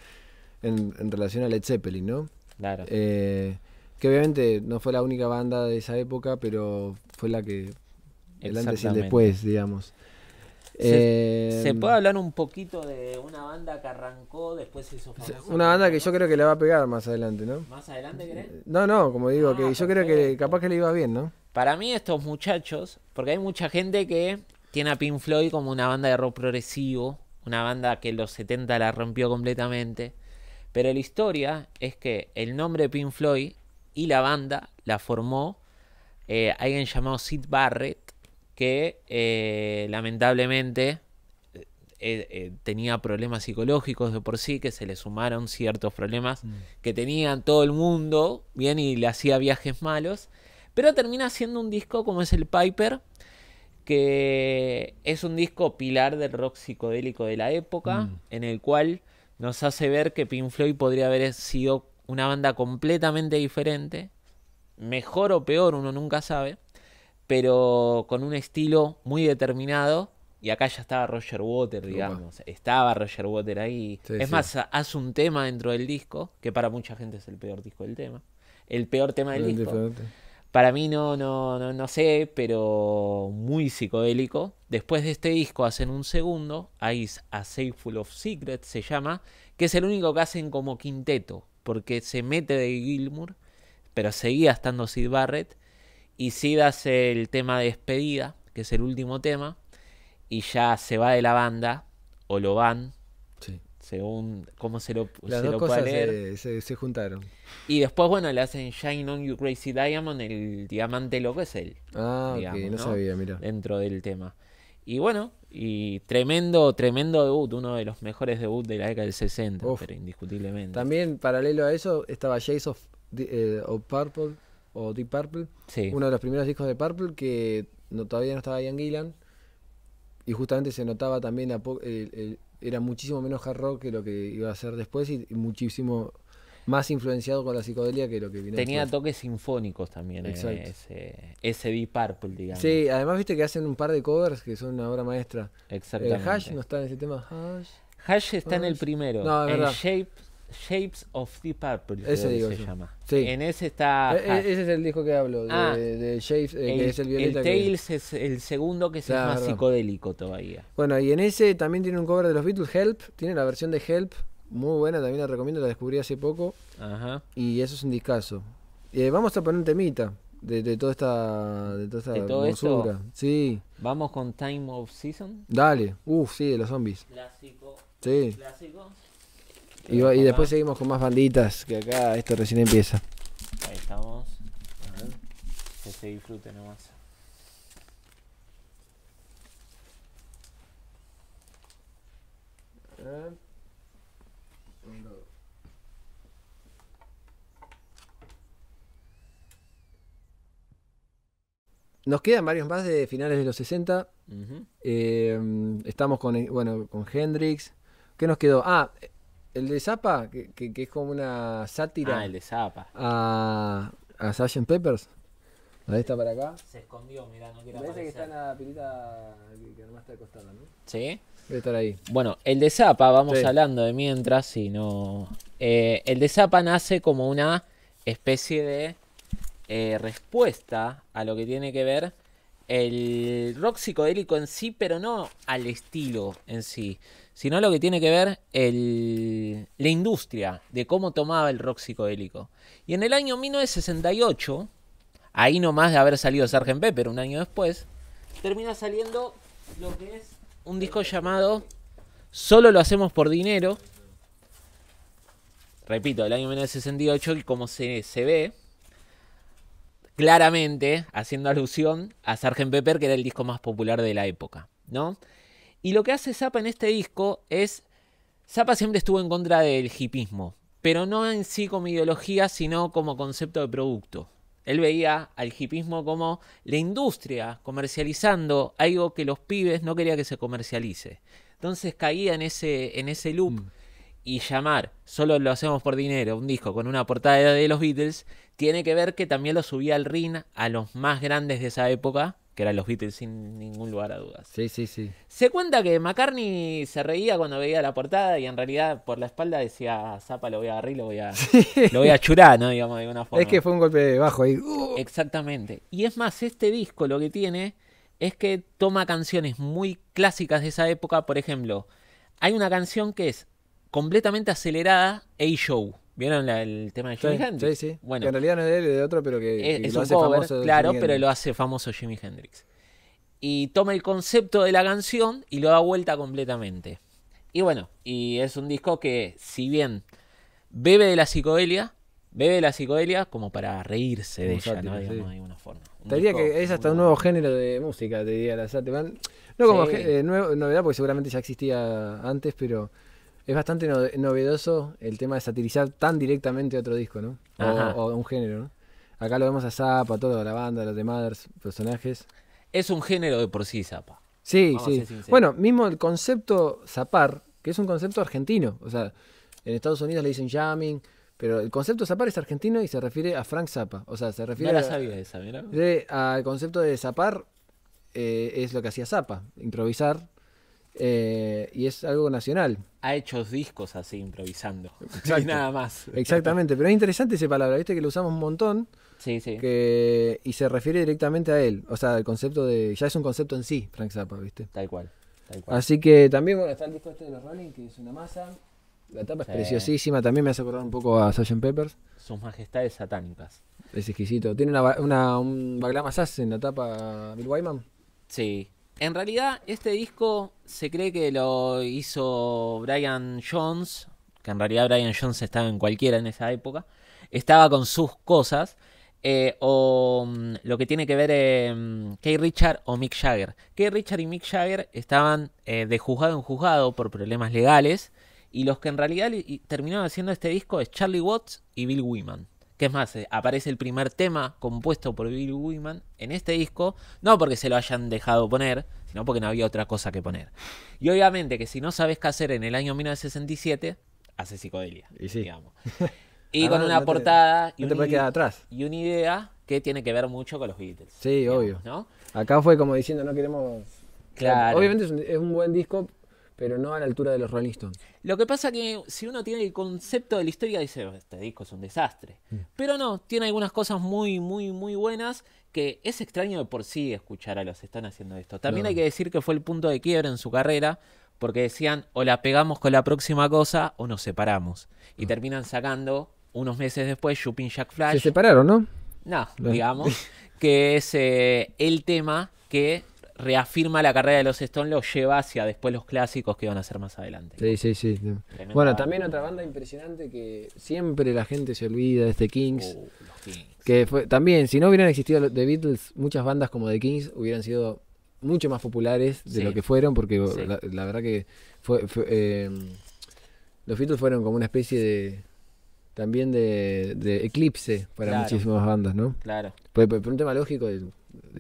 en, relación a Led Zeppelin, ¿no? Claro. Que obviamente no fue la única banda de esa época, pero fue la que el antes y después, digamos. Se, eh, puede hablar un poquito de una banda que arrancó, después de hizo Una banda que yo creo que le va a pegar más adelante, ¿no? ¿Más adelante crees? No, no, como digo, ah, que yo creo que capaz que le iba bien, ¿no? Para mí estos muchachos, porque hay mucha gente que tiene a Pink Floyd como una banda de rock progresivo, una banda que en los 70 la rompió completamente, pero la historia es que el nombre Pink Floyd y la banda la formó eh, alguien llamado Sid Barrett, que eh, lamentablemente eh, tenía problemas psicológicos de por sí, que se le sumaron ciertos problemas mm. que tenía todo el mundo, bien, y le hacía viajes malos, pero termina siendo un disco como es el Piper, que es un disco pilar del rock psicodélico de la época, mm. en el cual nos hace ver que Pink Floyd podría haber sido una banda completamente diferente, mejor o peor, uno nunca sabe, pero con un estilo muy determinado. Y acá ya estaba Roger Water, digamos. Estaba Roger Water ahí. es más, hace un tema dentro del disco, que para mucha gente es el peor disco del tema. El peor tema del disco. Para mí no, no, no, sé, pero muy psicodélico. Después de este disco hacen un segundo, ahí A Safe Full of Secrets se llama, que es el único que hacen como quinteto porque se mete de Gilmour, pero seguía estando Sid Barrett. Y Sid hace el tema de despedida, que es el último tema, y ya se va de la banda, o lo van, según cómo se lo, Las se cosas Se, juntaron. Y después, bueno, le hacen Shine on You Crazy Diamond, el diamante loco es él. Ah, digamos, no, sabía, mira. Dentro del tema. Y bueno, y tremendo, tremendo debut, uno de los mejores debuts de la década del 60, pero indiscutiblemente. También paralelo a eso estaba Jace of, eh, Purple o Deep Purple, uno de los primeros discos de Purple que todavía no estaba en Gillan y justamente se notaba también era muchísimo menos hard rock que lo que iba a ser después y muchísimo más influenciado con la psicodelia que lo que viene. Tenía toques sinfónicos también, eh, ese, ese Deep Purple, digamos. Sí, además viste que hacen un par de covers que son una obra maestra. Eh, Exactamente. El Hash no está en ese tema. Hash. está en el primero. No, en Shape, Shapes of Deep Purple. Ese digo se llama. Sí. En ese está. E-, e-, ese es el disco que hablo, de, ah. Shapes, eh, que es el violeta. El Tales es el segundo que es más psicodélico todavía. Bueno, y en ese también tiene un cover de los Beatles, Help. Tiene la versión de Help muy buena, también la recomiendo, la descubrí hace poco. Ajá. Y eso es un discazo. Eh, vamos a poner temita de, toda esta, de toda esta Vamos con Time of Season. Dale, uff, sí, de los zombies. Clásico. Sí. Clásico. Y, después seguimos con más banditas, que acá esto recién empieza. Ahí estamos. A ver. Que se disfrute nomás. Nos quedan varios más de finales de los 60. Eh, estamos con, bueno, con Hendrix. ¿Qué nos quedó? Ah, el de Zappa, que, es como una sátira. Ah, el de Zappa. A, a Sgt. Peppers. Ahí está para acá. Se escondió, mirá, no quiere Parece que está en la pilita que, que nomás está acostada, ¿no? Sí. Debe estar ahí. Bueno, el de Zappa, vamos hablando de mientras, si no. Eh, el de Zappa nace como una especie de eh, respuesta a lo que tiene que ver el rock psicodélico en sí, pero no al estilo en sí, sino lo que tiene que ver el, la industria de cómo tomaba el rock psicodélico. Y en el año 1968, ahí nomás de haber salido Sgt. Pepper un año después, termina saliendo lo que es un disco llamado Solo lo hacemos por dinero. Repito, el año 1968 y como se ve, claramente haciendo alusión a Sgt. Pepper, que era el disco más popular de la época, ¿no? Y lo que hace Zappa en este disco es. Zappa siempre estuvo en contra del hipismo, pero no en sí como ideología, sino como concepto de producto. Él veía al hipismo como la industria comercializando algo que los pibes no querían que se comercialice. Entonces caía en ese, en ese loop. Mm y llamar solo lo hacemos por dinero un disco con una portada de los Beatles tiene que ver que también lo subía al ring a los más grandes de esa época que eran los Beatles sin ningún lugar a dudas. Sí, sí, sí. Se cuenta que McCartney se reía cuando veía la portada y en realidad por la espalda decía, ah, Zapa lo voy a agarrar y lo voy a, [LAUGHS] lo voy a churar, ¿no? Digamos, de una forma. Es que fue un golpe de bajo ahí. ¡Uh! Exactamente. Y es más, este disco lo que tiene es que toma canciones muy clásicas de esa época, por ejemplo, hay una canción que es completamente acelerada A-Show. ¿Vieron el tema de Jimi Hendrix? Sí, sí. Bueno, que en realidad no es de él, es de otro, pero que, es, un lo hace famoso. Claro, pero lo hace famoso Jimi Hendrix. Y toma el concepto de la canción y lo da vuelta completamente. Y bueno, y es un disco que, si bien bebe de la psicodelia, bebe de la psicodelia como para reírse de ella, ¿no? Digamos, de alguna forma. te diría que es hasta un nuevo género de música, te diría la Sateman. No como eh, novedad, porque seguramente ya existía antes, pero es bastante novedoso el tema de satirizar tan directamente a otro disco, ¿no? O, a un género, ¿no? Acá lo vemos a Zappa, a toda la banda, los Mothers, personajes. Es un género de por sí, Zappa. Sí, sí. Bueno, mismo el concepto zapar, que es un concepto argentino. O sea, en Estados Unidos le dicen jamming, pero el concepto zapar es argentino y se refiere a Frank Zappa. O sea, se refiere no la sabía a, esa, mira. al concepto de zapar eh, es lo que hacía Zappa, improvisar eh, y es algo nacional. Ha hecho discos así, improvisando. [LAUGHS] Y nada más. Exactamente, pero es interesante esa palabra, viste que lo usamos un montón. Sí, sí. y se refiere directamente a él. O sea, el concepto de. Ya es un concepto en sí, Frank Zappa, viste. Tal cual. Así que también, está el disco este de los Rolling, que es una masa. La tapa es preciosísima, también me hace acordar un poco a Sgt. Peppers. Sus majestades satánicas. Es exquisito. Tiene una, una un Baglama Sass en la tapa Bill Wyman. Sí, en realidad, este disco se cree que lo hizo Brian Jones, que en realidad Brian Jones estaba en cualquiera en esa época, estaba con sus cosas, eh, o mm, lo que tiene que ver eh, mm, Kay Richard o Mick Jagger. Kay Richard y Mick Jagger estaban eh, de juzgado en juzgado por problemas legales, y los que en realidad terminaron haciendo este disco es Charlie Watts y Bill Wiman. Que es más, eh, aparece el primer tema compuesto por Bill Wyman en este disco, no porque se lo hayan dejado poner, sino porque no había otra cosa que poner. Y obviamente que si no sabes qué hacer en el año 1967, hace psicodelia, y [LAUGHS] Y con una portada y, una idea, atrás. y una idea que tiene que ver mucho con los Beatles. Sí, obvio. Acá fue como diciendo, no queremos... Claro. Obviamente es un, es un buen disco, pero no a la altura de los Rolling Lo que pasa que si uno tiene el concepto de la historia, dice, oh, este disco es un desastre. Mm. Pero no, tiene algunas cosas muy, muy, muy buenas que es extraño de por sí escuchar a los que están haciendo esto. También hay que decir que fue el punto de quiebra en su carrera, porque decían, o la pegamos con la próxima cosa o nos separamos. Y mm. terminan sacando, unos meses después, Shopping Jack Flash. Se separaron, ¿no? No, digamos, [LAUGHS] que es eh, el tema que reafirma la carrera de los Stones, los lleva hacia después los clásicos que van a ser más adelante. Sí, sí, sí. bueno, también otra banda impresionante que siempre la gente se olvida de este Kings. Que también, si no hubieran existido The Beatles, muchas bandas como The Kings hubieran sido mucho más populares de lo que fueron, porque la, verdad que fue, em, los Beatles fueron como una especie de también de, eclipse para muchísimas bandas, ¿no? Claro. Por, un tema lógico, de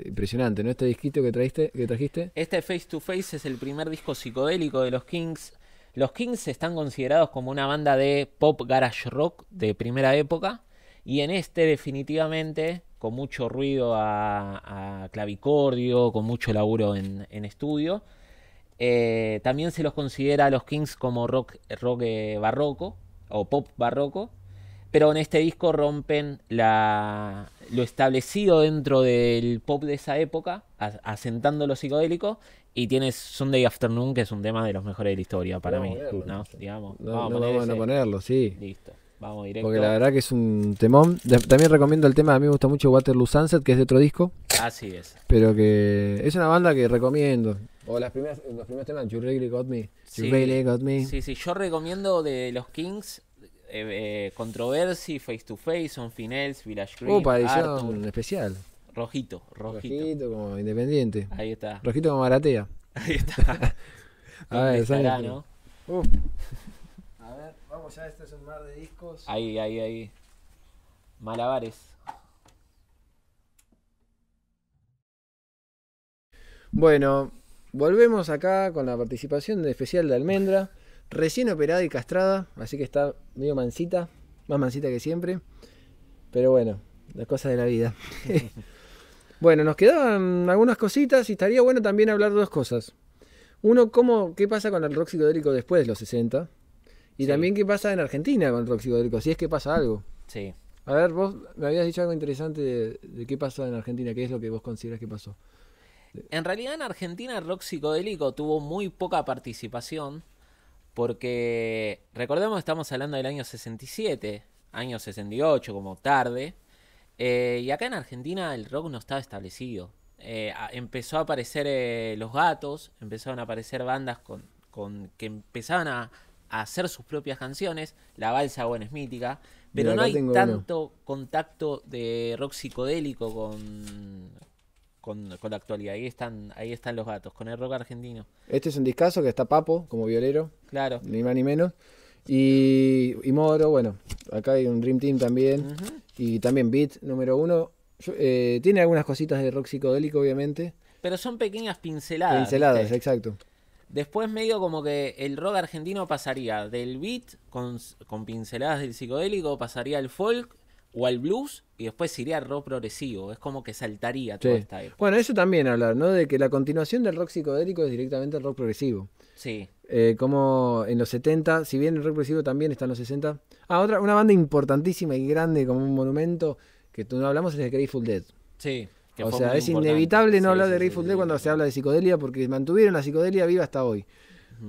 impresionante, ¿no? Este disquito que, que trajiste. Este Face to Face es el primer disco psicodélico de los Kings. Los Kings están considerados como una banda de pop garage rock de primera época. Y en este, definitivamente, con mucho ruido a, clavicordio, con mucho laburo en, estudio. Eh, también se los considera a los Kings como rock, rock eh, barroco o pop barroco pero en este disco rompen la, lo establecido dentro del pop de esa época, asentando lo psicodélico, y tienes Sunday Afternoon, que es un tema de los mejores de la historia para mí. ¿no? Digamos, vamos, a a ponerlo, sí. Listo. Vamos directo. Porque la verdad que es un temón. También recomiendo el tema, a mí me gusta mucho Waterloo Sunset, que es de otro disco. Así es. Pero que es una banda que recomiendo. O las primeras, los primeros temas, You Really Got Me. Really Got Me. Sí, sí, yo recomiendo de los Kings eh, eh, Controversy, Face to Face, On finales, Village Green. Upa, un especial. Rojito, rojito. como independiente. Ahí está. Rojito como Maratea. [LAUGHS] Ahí está. [LAUGHS] A ver, [LAUGHS] A ver, vamos ya, este es un mar de discos. Ahí, ahí, ahí. Malabares. Bueno, volvemos acá con la participación de especial de Almendra recién operada y castrada, así que está medio mansita, más mansita que siempre. Pero bueno, las cosas de la vida. [LAUGHS] bueno, nos quedaban algunas cositas y estaría bueno también hablar de dos cosas. Uno, cómo, qué pasa con el rock psicodélico después de los 60. Y también qué pasa en Argentina con el rock psicodélico, si es que pasa algo. Sí. A ver, vos me habías dicho algo interesante de, qué pasa en Argentina, qué es lo que vos consideras que pasó. En realidad en Argentina el rock psicodélico tuvo muy poca participación. Porque recordemos, estamos hablando del año 67, año 68 como tarde. Eh, y acá en Argentina el rock no estaba establecido. Eh, empezó a aparecer eh, los gatos, empezaron a aparecer bandas con, con que empezaban a, hacer sus propias canciones. La balsa, bueno, es mítica. Pero no hay tanto contacto de rock psicodélico con, con, la actualidad. Ahí están, ahí están los gatos, con el rock argentino. Este es un discazo que está Papo como violero. Claro. Ni más ni menos. Y, y Moro, bueno, acá hay un Dream Team también. Y también Beat número uno. Eh, tiene algunas cositas de rock psicodélico, obviamente. Pero son pequeñas pinceladas. Pinceladas, exacto. Después medio como que el rock argentino pasaría del beat con, con pinceladas del psicodélico, pasaría al folk o al blues y después iría al rock progresivo. Es como que saltaría toda esta época. Bueno, eso también hablar, ¿no? De que la continuación del rock psicodélico es directamente el rock progresivo. Sí. Eh, como en los 70, si bien el rock progresivo también está en los 60. Ah, otra, una banda importantísima y grande como un monumento que tú no hablamos es de Grateful Dead. Sí. o sea, es inevitable no hablar de Grateful Dead cuando se habla de psicodelia porque mantuvieron la psicodelia viva hasta hoy.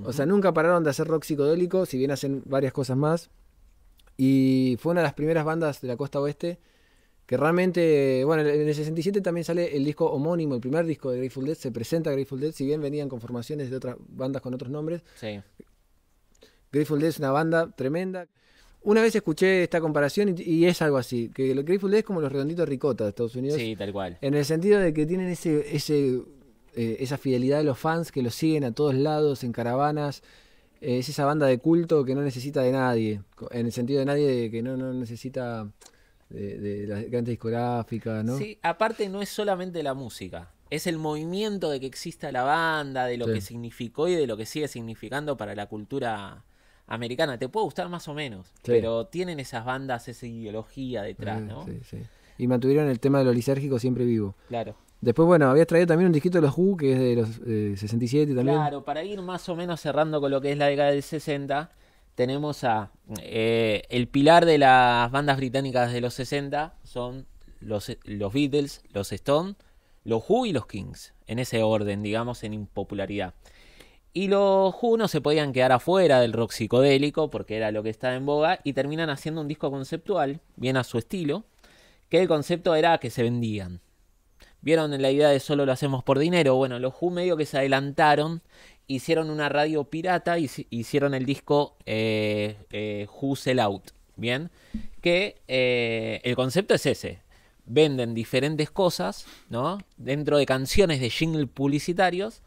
O sea, nunca pararon de hacer rock psicodélico, si bien hacen varias cosas más. Y fue una de las primeras bandas de la costa oeste que realmente, bueno, en el 67 también sale el disco homónimo, el primer disco de Grateful Dead, se presenta Grateful Dead, si bien venían con formaciones de otras bandas con otros nombres. Sí. Grateful Dead es una banda tremenda. Una vez escuché esta comparación y, es algo así, que el Grateful Dead es como los redonditos ricota de Estados Unidos. Sí, tal cual. En el sentido de que tienen ese, ese eh, esa fidelidad de los fans que los siguen a todos lados, en caravanas, es esa banda de culto que no necesita de nadie, en el sentido de nadie que no, no necesita de, de las grandes discográficas, ¿no? Sí, aparte no es solamente la música, es el movimiento de que exista la banda, de lo que significó y de lo que sigue significando para la cultura americana. Te puede gustar más o menos, pero tienen esas bandas, esa ideología detrás, ¿no? Sí, sí. Y mantuvieron el tema de lo lisérgico siempre vivo. Claro. Después, bueno, había traído también un disquito de los Who, que es de los 67 eh, también. Claro, para ir más o menos cerrando con lo que es la década del 60, tenemos a... Eh, el pilar de las bandas británicas de los 60 son los, los Beatles, los Stones, los Who y los Kings, en ese orden, digamos, en impopularidad. Y los Who no se podían quedar afuera del rock psicodélico, porque era lo que estaba en boga, y terminan haciendo un disco conceptual, bien a su estilo, que el concepto era que se vendían Vieron la idea de solo lo hacemos por dinero. Bueno, los Who medio que se adelantaron, hicieron una radio pirata y hicieron el disco eh, eh, Who Sell Out. Bien, que eh, el concepto es ese. Venden diferentes cosas, ¿no? Dentro de canciones de jingle publicitarios,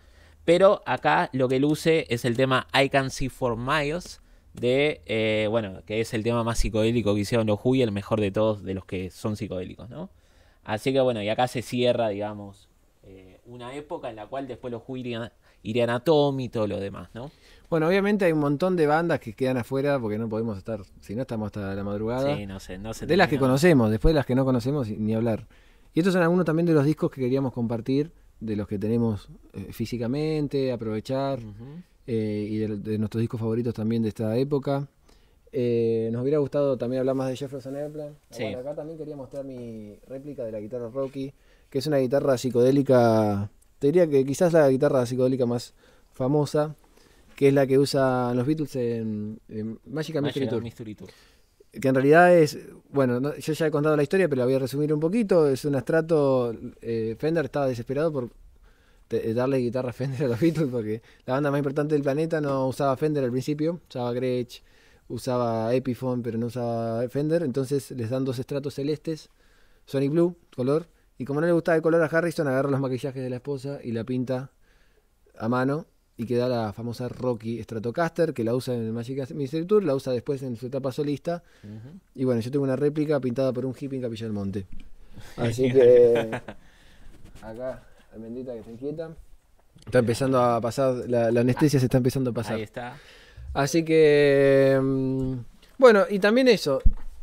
pero acá lo que luce es el tema I Can See For Miles, de, eh, bueno, que es el tema más psicodélico que hicieron los Who y el mejor de todos de los que son psicodélicos, ¿no? Así que bueno, y acá se cierra, digamos, eh, una época en la cual después los Who irían, a Tommy y todo lo demás, ¿no? Bueno, obviamente hay un montón de bandas que quedan afuera porque no podemos estar, si no estamos hasta la madrugada. Sí, no sé, no sé. De las que conocemos, después de las que no conocemos, ni hablar. Y estos son algunos también de los discos que queríamos compartir, de los que tenemos eh, físicamente, aprovechar, eh, y de, de, nuestros discos favoritos también de esta época. Eh, nos hubiera gustado también hablar más de Jefferson Airplane. acá también quería mostrar mi réplica de la guitarra Rocky, que es una guitarra psicodélica, te diría que quizás la guitarra psicodélica más famosa, que es la que usan los Beatles en, Magic Magical, Mystery, Tour. Que en realidad es, bueno, yo ya he contado la historia, pero la voy a resumir un poquito. Es un estrato eh, Fender estaba desesperado por darle guitarra Fender a los Beatles, porque la banda más importante del planeta no usaba Fender al principio, usaba Gretsch, usaba Epiphone pero no usaba Fender, entonces les dan dos estratos celestes, Sonic Blue, color, y como no le gustaba el color a Harrison, agarra los maquillajes de la esposa y la pinta a mano y queda la famosa Rocky Stratocaster que la usa en el Magic Mystery Tour, la usa después en su etapa solista. Y bueno, yo tengo una réplica pintada por un hippie en Capilla del Monte. Así [LAUGHS] que [LAUGHS] acá, bendita que se inquieta. Está empezando a pasar, la, anestesia se está empezando a pasar. Ahí está. Así que. Mm, bueno, y también eso.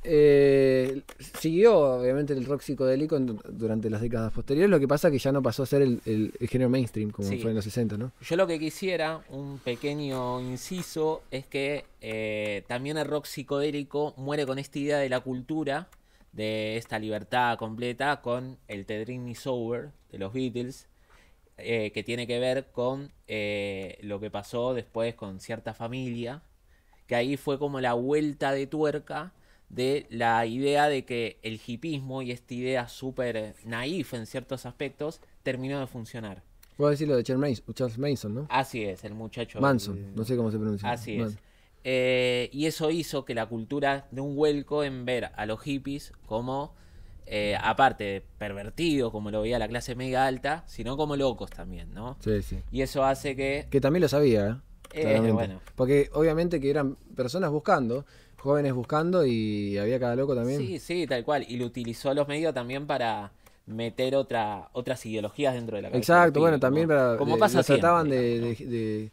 Eh, siguió obviamente el rock psicodélico durante las décadas posteriores, lo que pasa que ya no pasó a ser el, género mainstream como fue en los 60, ¿no? Yo lo que quisiera, un pequeño inciso, es que eh, también el rock psicodélico muere con esta idea de la cultura, de esta libertad completa, con el Tedrini over" de los Beatles, eh, que tiene que ver con eh, lo que pasó después con cierta familia, que ahí fue como la vuelta de tuerca de la idea de que el hipismo y esta idea súper naif en ciertos aspectos terminó de funcionar. Puedo decir lo de Charles Mason, ¿no? Así es, el muchacho. Manson, no sé cómo se pronuncia. Así es. Eh, y eso hizo que la cultura de un vuelco en ver a los hippies como eh, aparte, pervertidos, como lo veía la clase media alta, sino como locos también, ¿no? Sí, sí. Y eso hace que... Que también lo sabía, ¿eh? eh bueno. Porque obviamente que eran personas buscando, jóvenes buscando y había cada loco también. Sí, sí, tal cual. Y lo utilizó a los medios también para meter otra, otras ideologías dentro de la clase. Exacto, bueno, también para... Como pasa trataban de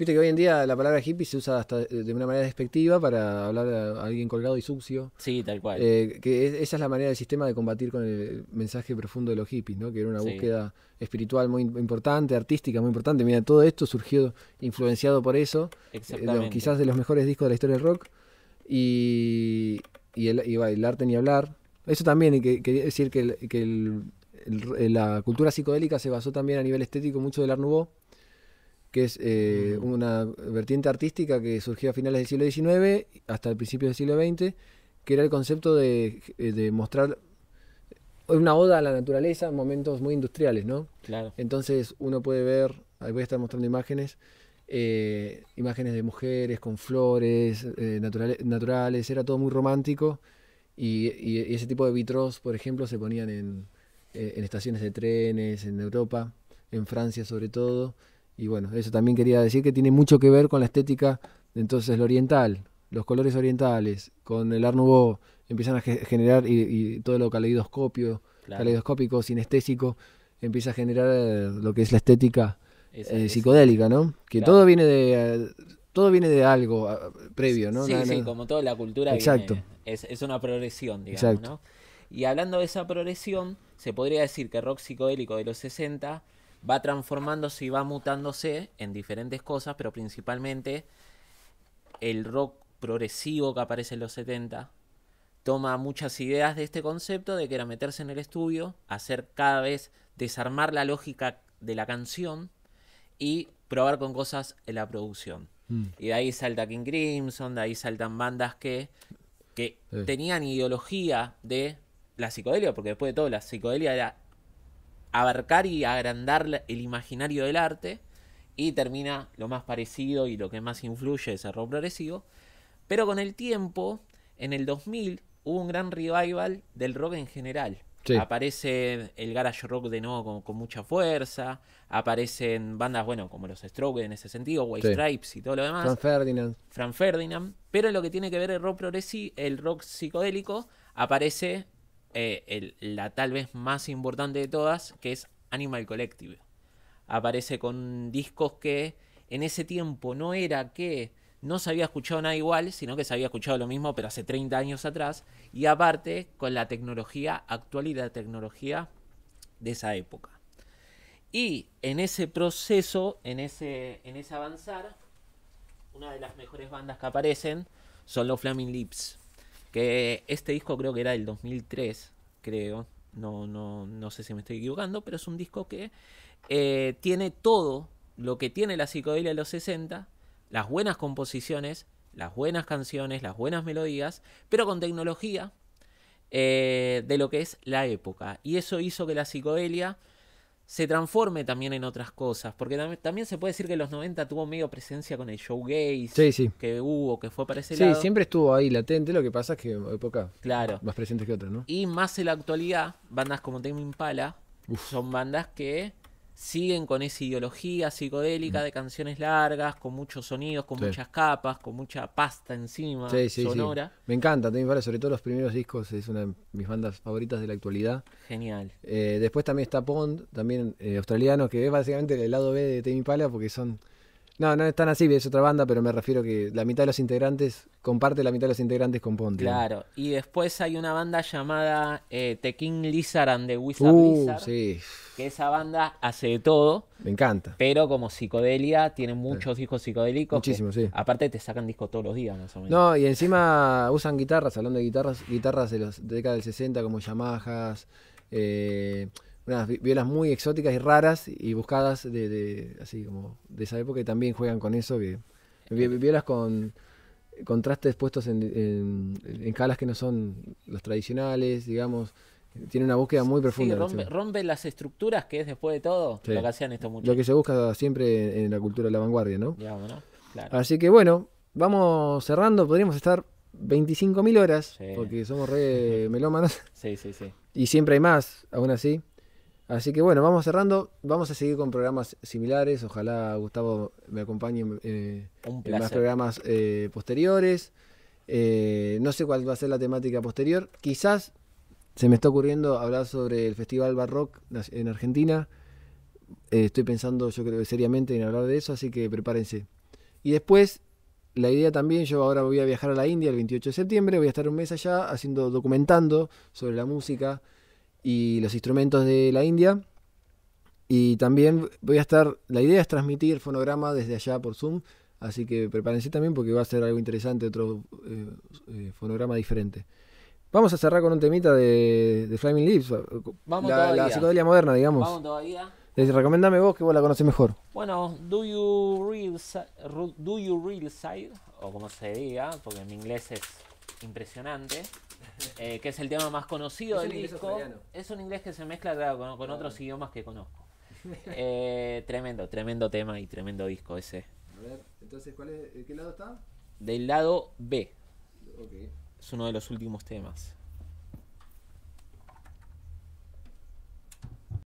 Viste que hoy en día la palabra hippie se usa hasta de una manera despectiva para hablar a alguien colgado y sucio. Sí, tal cual. Eh, que esa es la manera del sistema de combatir con el mensaje profundo de los hippies, ¿no? Que era una búsqueda espiritual muy importante, artística muy importante. Mira, todo esto surgió influenciado por eso. Eh, Exactamente. quizás de los mejores discos de la historia del rock. Y, y, el, arte ni hablar. Eso también, que, decir que, la cultura psicodélica se basó también a nivel estético mucho del Art Nouveau que es eh, una vertiente artística que surgió a finales del siglo XIX hasta el principio del siglo XX, que era el concepto eh, de, mostrar una oda a la naturaleza en momentos muy industriales, ¿no? Claro. Entonces uno puede ver, ahí voy a estar mostrando imágenes, eh, imágenes de mujeres con flores naturales, era todo muy romántico y, y, y, ese tipo de vitros, por ejemplo, se ponían en, en estaciones de trenes, en Europa, en Francia sobre todo. Y bueno, eso también quería decir que tiene mucho que ver con la estética, entonces lo oriental, los colores orientales, con el Art empiezan a generar, y, todo lo caleidoscopio, caleidoscópico, sinestésico, empieza a generar eh, lo que es la estética eh, psicodélica, ¿no? Que todo viene de todo viene de algo previo, ¿no? Sí, sí, como toda la cultura Exacto. es, una progresión, digamos, ¿no? Y hablando de esa progresión, se podría decir que rock psicodélico de los 60 va transformándose y va mutándose en diferentes cosas, pero principalmente el rock progresivo que aparece en los 70 toma muchas ideas de este concepto de que era meterse en el estudio, hacer cada vez desarmar la lógica de la canción y probar con cosas en la producción. Mm. Y de ahí salta King Crimson, de ahí saltan bandas que, tenían ideología de la psicodelia, porque después de todo la psicodelia era abarcar y agrandar el imaginario del arte y termina lo más parecido y lo que más influye es el rock progresivo. Pero con el tiempo, en el 2000, hubo un gran revival del rock en general. Aparece el garage rock de nuevo con, mucha fuerza, aparecen bandas, bueno, como los Stroke en ese sentido, White Stripes y todo lo demás. Fran Ferdinand. Fran Ferdinand. Pero lo que tiene que ver el rock progresivo, el rock psicodélico, aparece eh, la tal vez más importante de todas, que es Animal Collective. Aparece con discos que en ese tiempo no era que no se había escuchado nada igual, sino que se había escuchado lo mismo, pero hace 30 años atrás, y aparte con la tecnología actual y la tecnología de esa época. Y en ese proceso, en ese, en ese avanzar, una de las mejores bandas que aparecen son los Flaming Lips. Que este disco creo que era del 2003, creo. No, no, no sé si me estoy equivocando, pero es un disco que eh, tiene todo lo que tiene la psicodelia de los 60, las buenas composiciones, las buenas canciones, las buenas melodías, pero con tecnología eh, de lo que es la época. Y eso hizo que la psicodelia se transforme también en otras cosas. Porque también se puede decir que en los 90 tuvo medio presencia con el show sí, que hubo, que fue para ese sí, siempre estuvo ahí latente. Lo que pasa es que época claro. más presente que otra, ¿no? Y más en la actualidad, bandas como Tame Impala son bandas que siguen con esa ideología psicodélica de canciones largas, con muchos sonidos, con muchas capas, con mucha pasta encima, sonora. Me encanta, también sobre todo los primeros discos, es una de mis bandas favoritas de la actualidad. Genial. Eh, después también está Pond, también eh, australiano, que es básicamente el lado B de Temi Pala, porque son no, no es tan así, es otra banda, pero me refiero que la mitad de los integrantes comparte la mitad de los integrantes con Ponte. Claro, y después hay una banda llamada eh, The King Lizard and the Wizard uh, que esa banda hace de todo. Me encanta. Pero como psicodelia, tienen muchos hijos discos psicodélicos. Muchísimos, sí. Aparte te sacan discos todos los días, más o menos. No, y encima usan guitarras, hablando de guitarras, guitarras de la décadas del 60 como Yamahas, eh, violas muy exóticas y raras y buscadas de, así como de esa época que también juegan con eso, eh. violas con contrastes puestos en, en, calas que no son los tradicionales, digamos. Tiene una búsqueda muy profunda. rompe, las estructuras que es después de todo lo que hacían estos muchachos. Lo que se busca siempre en, la cultura de la vanguardia, ¿no? Así que bueno, vamos cerrando. Podríamos estar 25.000 horas porque somos re melómanos. Sí, sí, sí. Y siempre hay más, aún así. Así que bueno, vamos cerrando. Vamos a seguir con programas similares. Ojalá Gustavo me acompañe eh, en más programas eh, posteriores. Eh, no sé cuál va a ser la temática posterior. Quizás se me está ocurriendo hablar sobre el Festival Barrock en Argentina. estoy pensando, yo creo, seriamente en hablar de eso, así que prepárense. Y después, la idea también, yo ahora voy a viajar a la India el 28 de septiembre. Voy a estar un mes allá haciendo, documentando sobre la música y los instrumentos de la India. Y también voy a estar, la idea es transmitir fonograma desde allá por Zoom, así que prepárense también porque va a ser algo interesante, otro eh, eh, fonograma diferente. Vamos a cerrar con un temita de, de Flaming Leaves Vamos la, la psicodelia moderna, digamos. Vamos vos que vos la conocés mejor. Bueno, Do You Real, do you real Side, o como se diga, porque en inglés es impresionante. Eh, que es el tema más conocido del disco. Es un inglés que se mezcla con, ah. otros idiomas que conozco. Eh, [LAUGHS] tremendo, tremendo tema y tremendo disco ese. A ver, entonces, ¿cuál es, eh, ¿qué lado está? Del lado B. Es uno de los últimos temas.